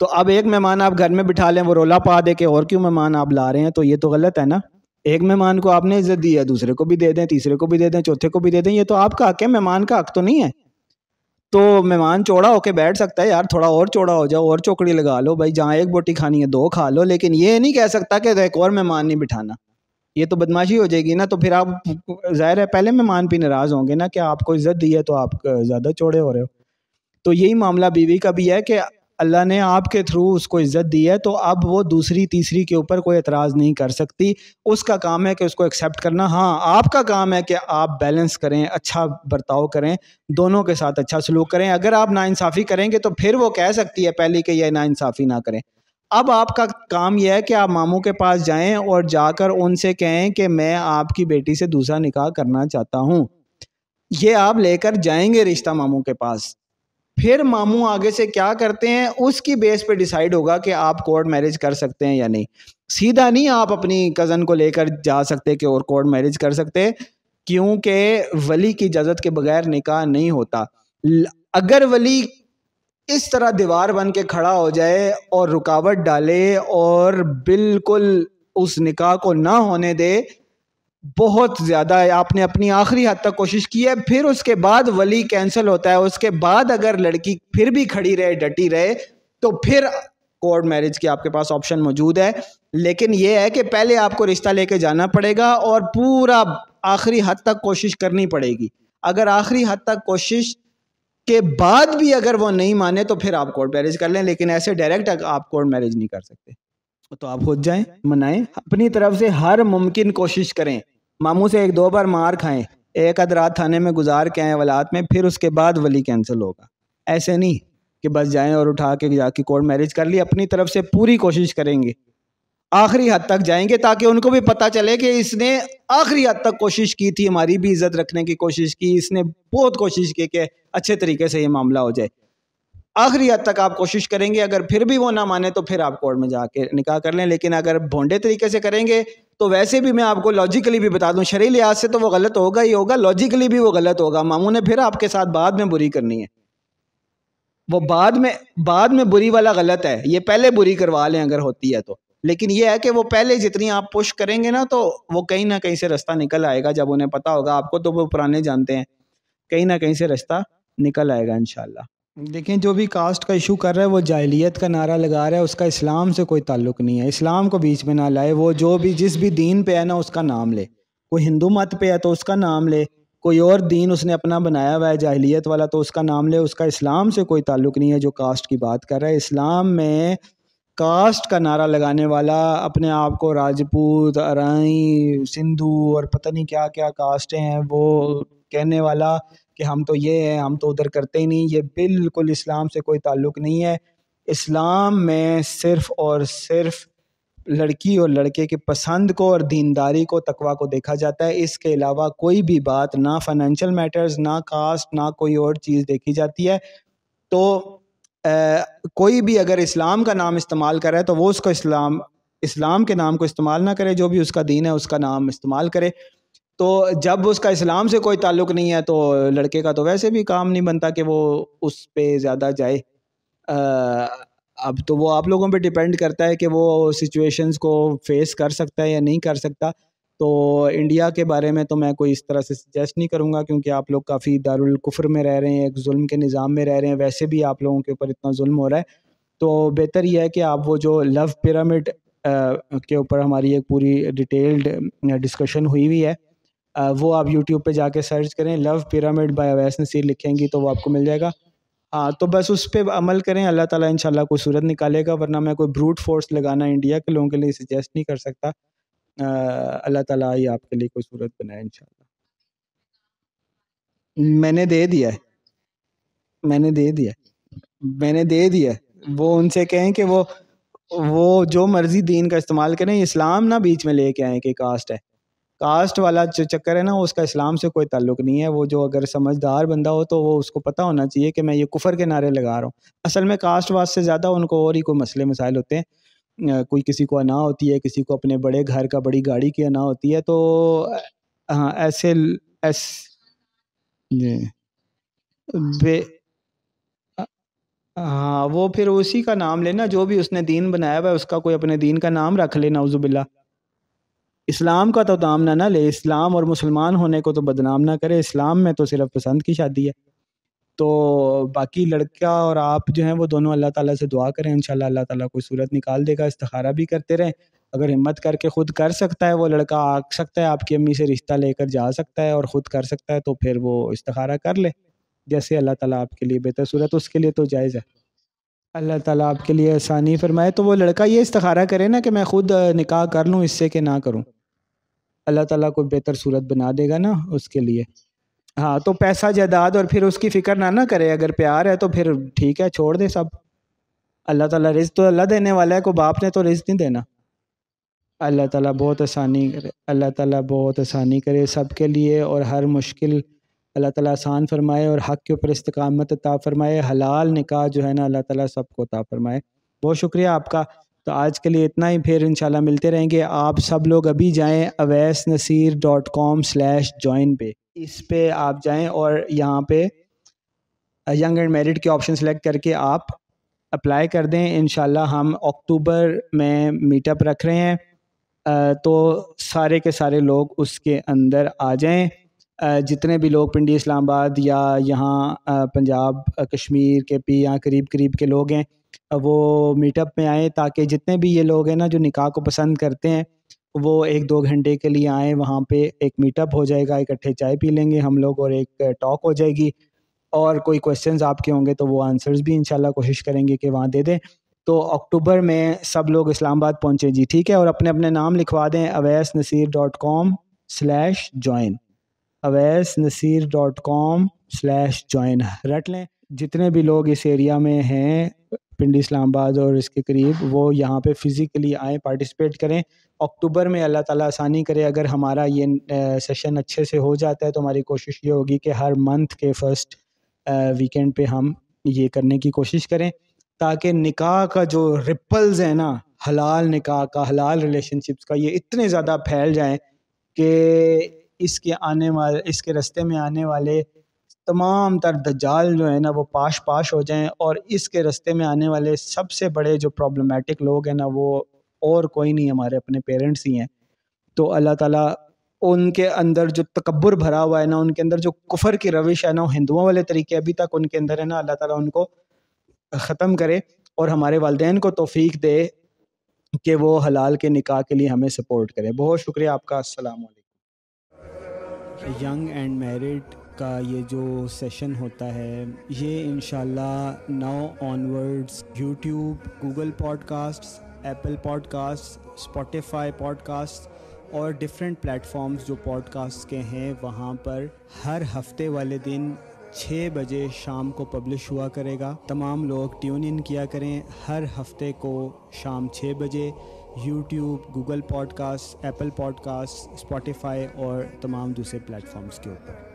तो अब एक मेहमान आप घर में बिठा लें वो रोला पा दे के और क्यों मेहमान आप ला रहे हैं तो ये तो गलत है ना एक मेहमान को आपने इज्जत दी है दूसरे को भी दे दें तीसरे को भी दे दें चौथे को भी दे दें ये तो आपका हक है मेहमान का हक तो नहीं है तो मेहमान चौड़ा होके बैठ सकता है यार थोड़ा और चौड़ा हो जाओ और चौकड़ी लगा लो भाई जहाँ एक बोटी खानी है दो खा लो लेकिन ये नहीं कह सकता कि एक और मेहमान नहीं बिठाना ये तो बदमाशी हो जाएगी ना तो फिर आप ज़ाहिर है पहले मेहमान भी नाराज़ होंगे ना कि आपको इज़्ज़त दी है तो आप ज़्यादा चौड़े हो रहे हो तो यही मामला बीवी का भी है कि अल्लाह ने आपके थ्रू उसको इज़्ज़त दी है तो अब वो दूसरी तीसरी के ऊपर कोई एतराज़ नहीं कर सकती उसका काम है कि उसको एक्सेप्ट करना हाँ आपका काम है कि आप बैलेंस करें अच्छा बर्ताव करें दोनों के साथ अच्छा सलूक करें अगर आप नाइंसाफ़ी करेंगे तो फिर वो कह सकती है पहले कि यह नाइंसाफ़ी ना करें अब आपका काम यह है कि आप मामू के पास जाएं और जाकर उनसे कहें कि मैं आपकी बेटी से दूसरा निकाह करना चाहता हूं ये आप लेकर जाएंगे रिश्ता मामू के पास फिर मामू आगे से क्या करते हैं उसकी बेस पे डिसाइड होगा कि आप कोर्ट मैरिज कर सकते हैं या नहीं सीधा नहीं आप अपनी कज़न को लेकर जा सकते कि और कोर्ट मैरिज कर सकते क्योंकि वली की इजाज़त के बगैर निकाह नहीं होता अगर वली इस तरह दीवार बन के खड़ा हो जाए और रुकावट डाले और बिल्कुल उस निकाह को ना होने दे बहुत ज़्यादा है आपने अपनी आखिरी हद तक कोशिश की है फिर उसके बाद वली कैंसिल होता है उसके बाद अगर लड़की फिर भी खड़ी रहे डटी रहे तो फिर कोर्ट मैरिज की आपके पास ऑप्शन मौजूद है लेकिन यह है कि पहले आपको रिश्ता लेके जाना पड़ेगा और पूरा आखिरी हद तक कोशिश करनी पड़ेगी अगर आखिरी हद तक कोशिश के बाद भी अगर वो नहीं माने तो फिर आप कोर्ट मैरिज कर लें लेकिन ऐसे डायरेक्ट आप कोर्ट मैरिज नहीं कर सकते तो आप हो जाएं मनाएं अपनी तरफ से हर मुमकिन कोशिश करें मामू से एक दो बार मार खाएं एक अध रात थाने में गुजार के आए वलात में फिर उसके बाद वली कैंसिल होगा ऐसे नहीं कि बस जाएं और उठा के जाके कोर्ट मैरिज कर ली अपनी तरफ से पूरी कोशिश करेंगे आखिरी हद तक जाएंगे ताकि उनको भी पता चले कि इसने आखिरी हद तक कोशिश की थी हमारी भी इज्जत रखने की कोशिश की इसने बहुत कोशिश की कि अच्छे तरीके से ये मामला हो जाए आखिरी हद तक आप कोशिश करेंगे अगर फिर भी वो ना माने तो फिर आप कोर्ट में जाके निकाह कर लें लेकिन अगर भोंडे तरीके से करेंगे तो वैसे भी मैं आपको लॉजिकली भी बता दूं शरी लिहाज से तो वो गलत होगा ही होगा लॉजिकली भी वो गलत होगा मामू ने फिर आपके साथ बाद में बुरी करनी है वो बाद में बाद में बुरी वाला गलत है ये पहले बुरी करवा लें अगर होती है तो लेकिन यह है कि वो पहले जितनी आप पुश करेंगे ना तो वो कहीं ना कहीं से रास्ता निकल आएगा जब उन्हें पता होगा आपको तो वो पुराने जानते हैं कहीं ना कहीं से रास्ता निकल आएगा इन देखें जो भी कास्ट का इशू कर रहा है वो जाहलीत का नारा लगा रहा है उसका इस्लाम से कोई ताल्लुक नहीं है इस्लाम को बीच में ना लाए वो जो भी जिस भी दीन पे है ना उसका नाम ले कोई हिंदू मत पे है तो उसका नाम ले कोई और दीन उसने अपना बनाया हुआ है जाहलीत वाला तो उसका नाम ले उसका इस्लाम से कोई ताल्लुक नहीं है जो कास्ट की बात कर रहा है इस्लाम में कास्ट का नारा लगाने वाला अपने आप को राजपूत अराई सिंधु और पता नहीं क्या क्या कास्टें हैं वो कहने वाला कि हम तो ये हैं हम तो उधर करते ही नहीं ये बिल्कुल इस्लाम से कोई ताल्लुक़ नहीं है इस्लाम में सिर्फ़ और सिर्फ़ लड़की और लड़के के पसंद को और दीनदारी को तकवा को देखा जाता है इसके अलावा कोई भी बात ना फाइनेंशियल मैटर्स ना कास्ट ना कोई और चीज़ देखी जाती है तो कोई भी अगर इस्लाम का नाम इस्तेमाल करे तो वो उसको इस्लाम इस्लाम के नाम को इस्तेमाल ना करे जो भी उसका दीन है उसका नाम इस्तेमाल करे तो जब उसका इस्लाम से कोई ताल्लुक नहीं है तो लड़के का तो वैसे भी काम नहीं बनता कि वो उस पर ज़्यादा जाए आ, अब तो वो आप लोगों पे डिपेंड करता है कि वो सिचुएशंस को फेस कर सकता है या नहीं कर सकता तो इंडिया के बारे में तो मैं कोई इस तरह से सजेस्ट नहीं करूँगा क्योंकि आप लोग काफ़ी दारुल में रह रहे हैं एक जुल्म के निज़ाम में रह रहे हैं वैसे भी आप लोगों के ऊपर इतना जुल्म हो रहा है तो बेहतर यह है कि आप वो जो लव पिरामिड के ऊपर हमारी एक पूरी डिटेल्ड डिस्कशन हुई हुई है वो आप यूट्यूब पे जाके सर्च करें Love Pyramid by Awais Naseer लिखेंगी तो वो आपको मिल जाएगा हाँ तो बस उस पर अमल करें अल्लाह ताला इंशाल्लाह कोई सूरत निकालेगा वरना मैं कोई ब्रूट फोर्स लगाना इंडिया के लोगों के लिए सजेस्ट नहीं कर सकता अल्लाह ताला ही आपके लिए कोई सूरत बनाए इन मैंने दे दिया है मैंने दे दिया मैंने दे दिया वो उनसे कहें कि वो वो जो मर्जी दीन का इस्तेमाल करें इस्लाम ना बीच में लेके आए कि कास्ट है कास्ट वाला जो चक्कर है ना उसका इस्लाम से कोई ताल्लुक नहीं है वो जो अगर समझदार बंदा हो तो वो उसको पता होना चाहिए कि मैं ये कुफर के नारे लगा रहा हूँ असल में कास्ट वास्ट से ज़्यादा उनको और ही कोई मसले मसाइल होते हैं कोई किसी को अना होती है किसी को अपने बड़े घर का बड़ी गाड़ी की अना होती है तो हाँ ऐसे ऐस बे हाँ वो फिर उसी का नाम लेना जो भी उसने दीन बनाया हुआ है उसका कोई अपने दीन का नाम रख लेना उजुबिल्ला इस्लाम का तो दाम ना ना ले इस्लाम और मुसलमान होने को तो बदनाम ना करे इस्लाम में तो सिर्फ पसंद की शादी है तो बाकी लड़का और आप जो हैं वो दोनों अल्लाह ताला से दुआ करें इन अल्लाह ताला कोई सूरत निकाल देगा इस्तारा भी करते रहें अगर हिम्मत करके ख़ुद कर सकता है वो लड़का आ सकता है आपकी अम्मी से रिश्ता लेकर जा सकता है और ख़ुद कर सकता है तो फिर वो इस्तखारा कर ले जैसे अल्लाह ताला आपके लिए बेहतर सूरत उसके लिए तो जायज़ है अल्लाह ताला आपके लिए आसानी फरमाए तो वो लड़का ये इस्तारा करे ना कि मैं ख़ुद निकाह कर लूँ इससे कि ना करूँ अल्लाह ताला कोई बेहतर सूरत बना देगा ना उसके लिए हाँ तो पैसा जायदाद और फिर उसकी फ़िक्र ना ना करे अगर प्यार है तो फिर ठीक है छोड़ दे सब अल्लाह ताला रिज़ तो अल्लाह देने वाला है को बाप ने तो रिज़ नहीं देना अल्लाह ताला बहुत आसानी करे अल्लाह ताला बहुत आसानी करे सब के लिए और हर मुश्किल अल्लाह ताला आसान फरमाए और हक़ के ऊपर इस्तकामत अता फरमाए हलाल निकाह जो है ना अल्लाह ताला सबको अता फरमाए बहुत शुक्रिया आपका तो आज के लिए इतना ही फिर इंशाल्लाह मिलते रहेंगे आप सब लोग अभी जाएं Awais Naseer dot com slash join पे इस पे आप जाएं और यहाँ पे यंग एंड मेरिट के ऑप्शन सेलेक्ट करके आप अप्लाई कर दें इन हम अक्टूबर में मीटअप रख रहे हैं uh, तो सारे के सारे लोग उसके अंदर आ जाएं uh, जितने भी लोग पिंडी इस्लामाबाद या यहाँ uh, पंजाब कश्मीर के पी यहाँ करीब करीब के लोग हैं वो मीटअप में आए ताकि जितने भी ये लोग हैं ना जो निकाह को पसंद करते हैं वो एक दो घंटे के लिए आएँ वहाँ पे एक मीटअप हो जाएगा इकट्ठे चाय पी लेंगे हम लोग और एक टॉक हो जाएगी और कोई क्वेश्चंस आपके होंगे तो वो आंसर्स भी इंशाल्लाह कोशिश करेंगे कि वहाँ दे दें तो अक्टूबर में सब लोग इस्लामाबाद पहुँचे जी ठीक है और अपने अपने नाम लिखवा दें Awais Naseer dot com slash join Awais Naseer dot com slash join रट लें जितने भी लोग इस एरिया में हैं पिंडी इस्लामाबाद और इसके करीब वो यहाँ पे फ़िज़िकली आएँ पार्टिसिपेट करें अक्टूबर में अल्लाह ताला आसानी करे अगर हमारा ये सेशन अच्छे से हो जाता है तो हमारी कोशिश ये होगी कि हर मंथ के फर्स्ट वीकेंड पे हम ये करने की कोशिश करें ताकि निकाह का जो रिपल्स है ना हलाल निकाह का हलाल रिलेशनशिप्स का ये इतने ज़्यादा फैल जाएँ कि इसके आने वाले इसके रस्ते में आने वाले तमाम तर जाल जो है ना वो पाश पाश हो जाएं और इसके रस्ते में आने वाले सबसे बड़े जो प्रॉब्लमेटिक लोग हैं ना वो और कोई नहीं हमारे अपने पेरेंट्स ही हैं तो अल्लाह ताला उनके अंदर जो तकबर भरा हुआ है ना उनके अंदर जो कुफर की रविश है ना वो हिंदुओं वाले तरीके अभी तक उनके अंदर है ना अल्लाह ताला उनको ख़त्म करे और हमारे वालदेन को तोफ़ी दे कि वो हलाल के निकाह के लिए हमें सपोर्ट करें बहुत शुक्रिया आपका असल यंग एंड मैरिड का ये जो सेशन होता है ये in now onwards YouTube Google podcast Apple podcast Spotify podcast और डिफरेंट प्लेटफॉर्म्स जो पॉडकास्ट के हैं वहाँ पर हर हफ्ते वाले दिन छः बजे शाम को पब्लिश हुआ करेगा तमाम लोग ट्यून इन किया करें हर हफ्ते को शाम छः बजे YouTube Google podcast Apple podcast Spotify और तमाम दूसरे प्लेटफॉर्म्स के ऊपर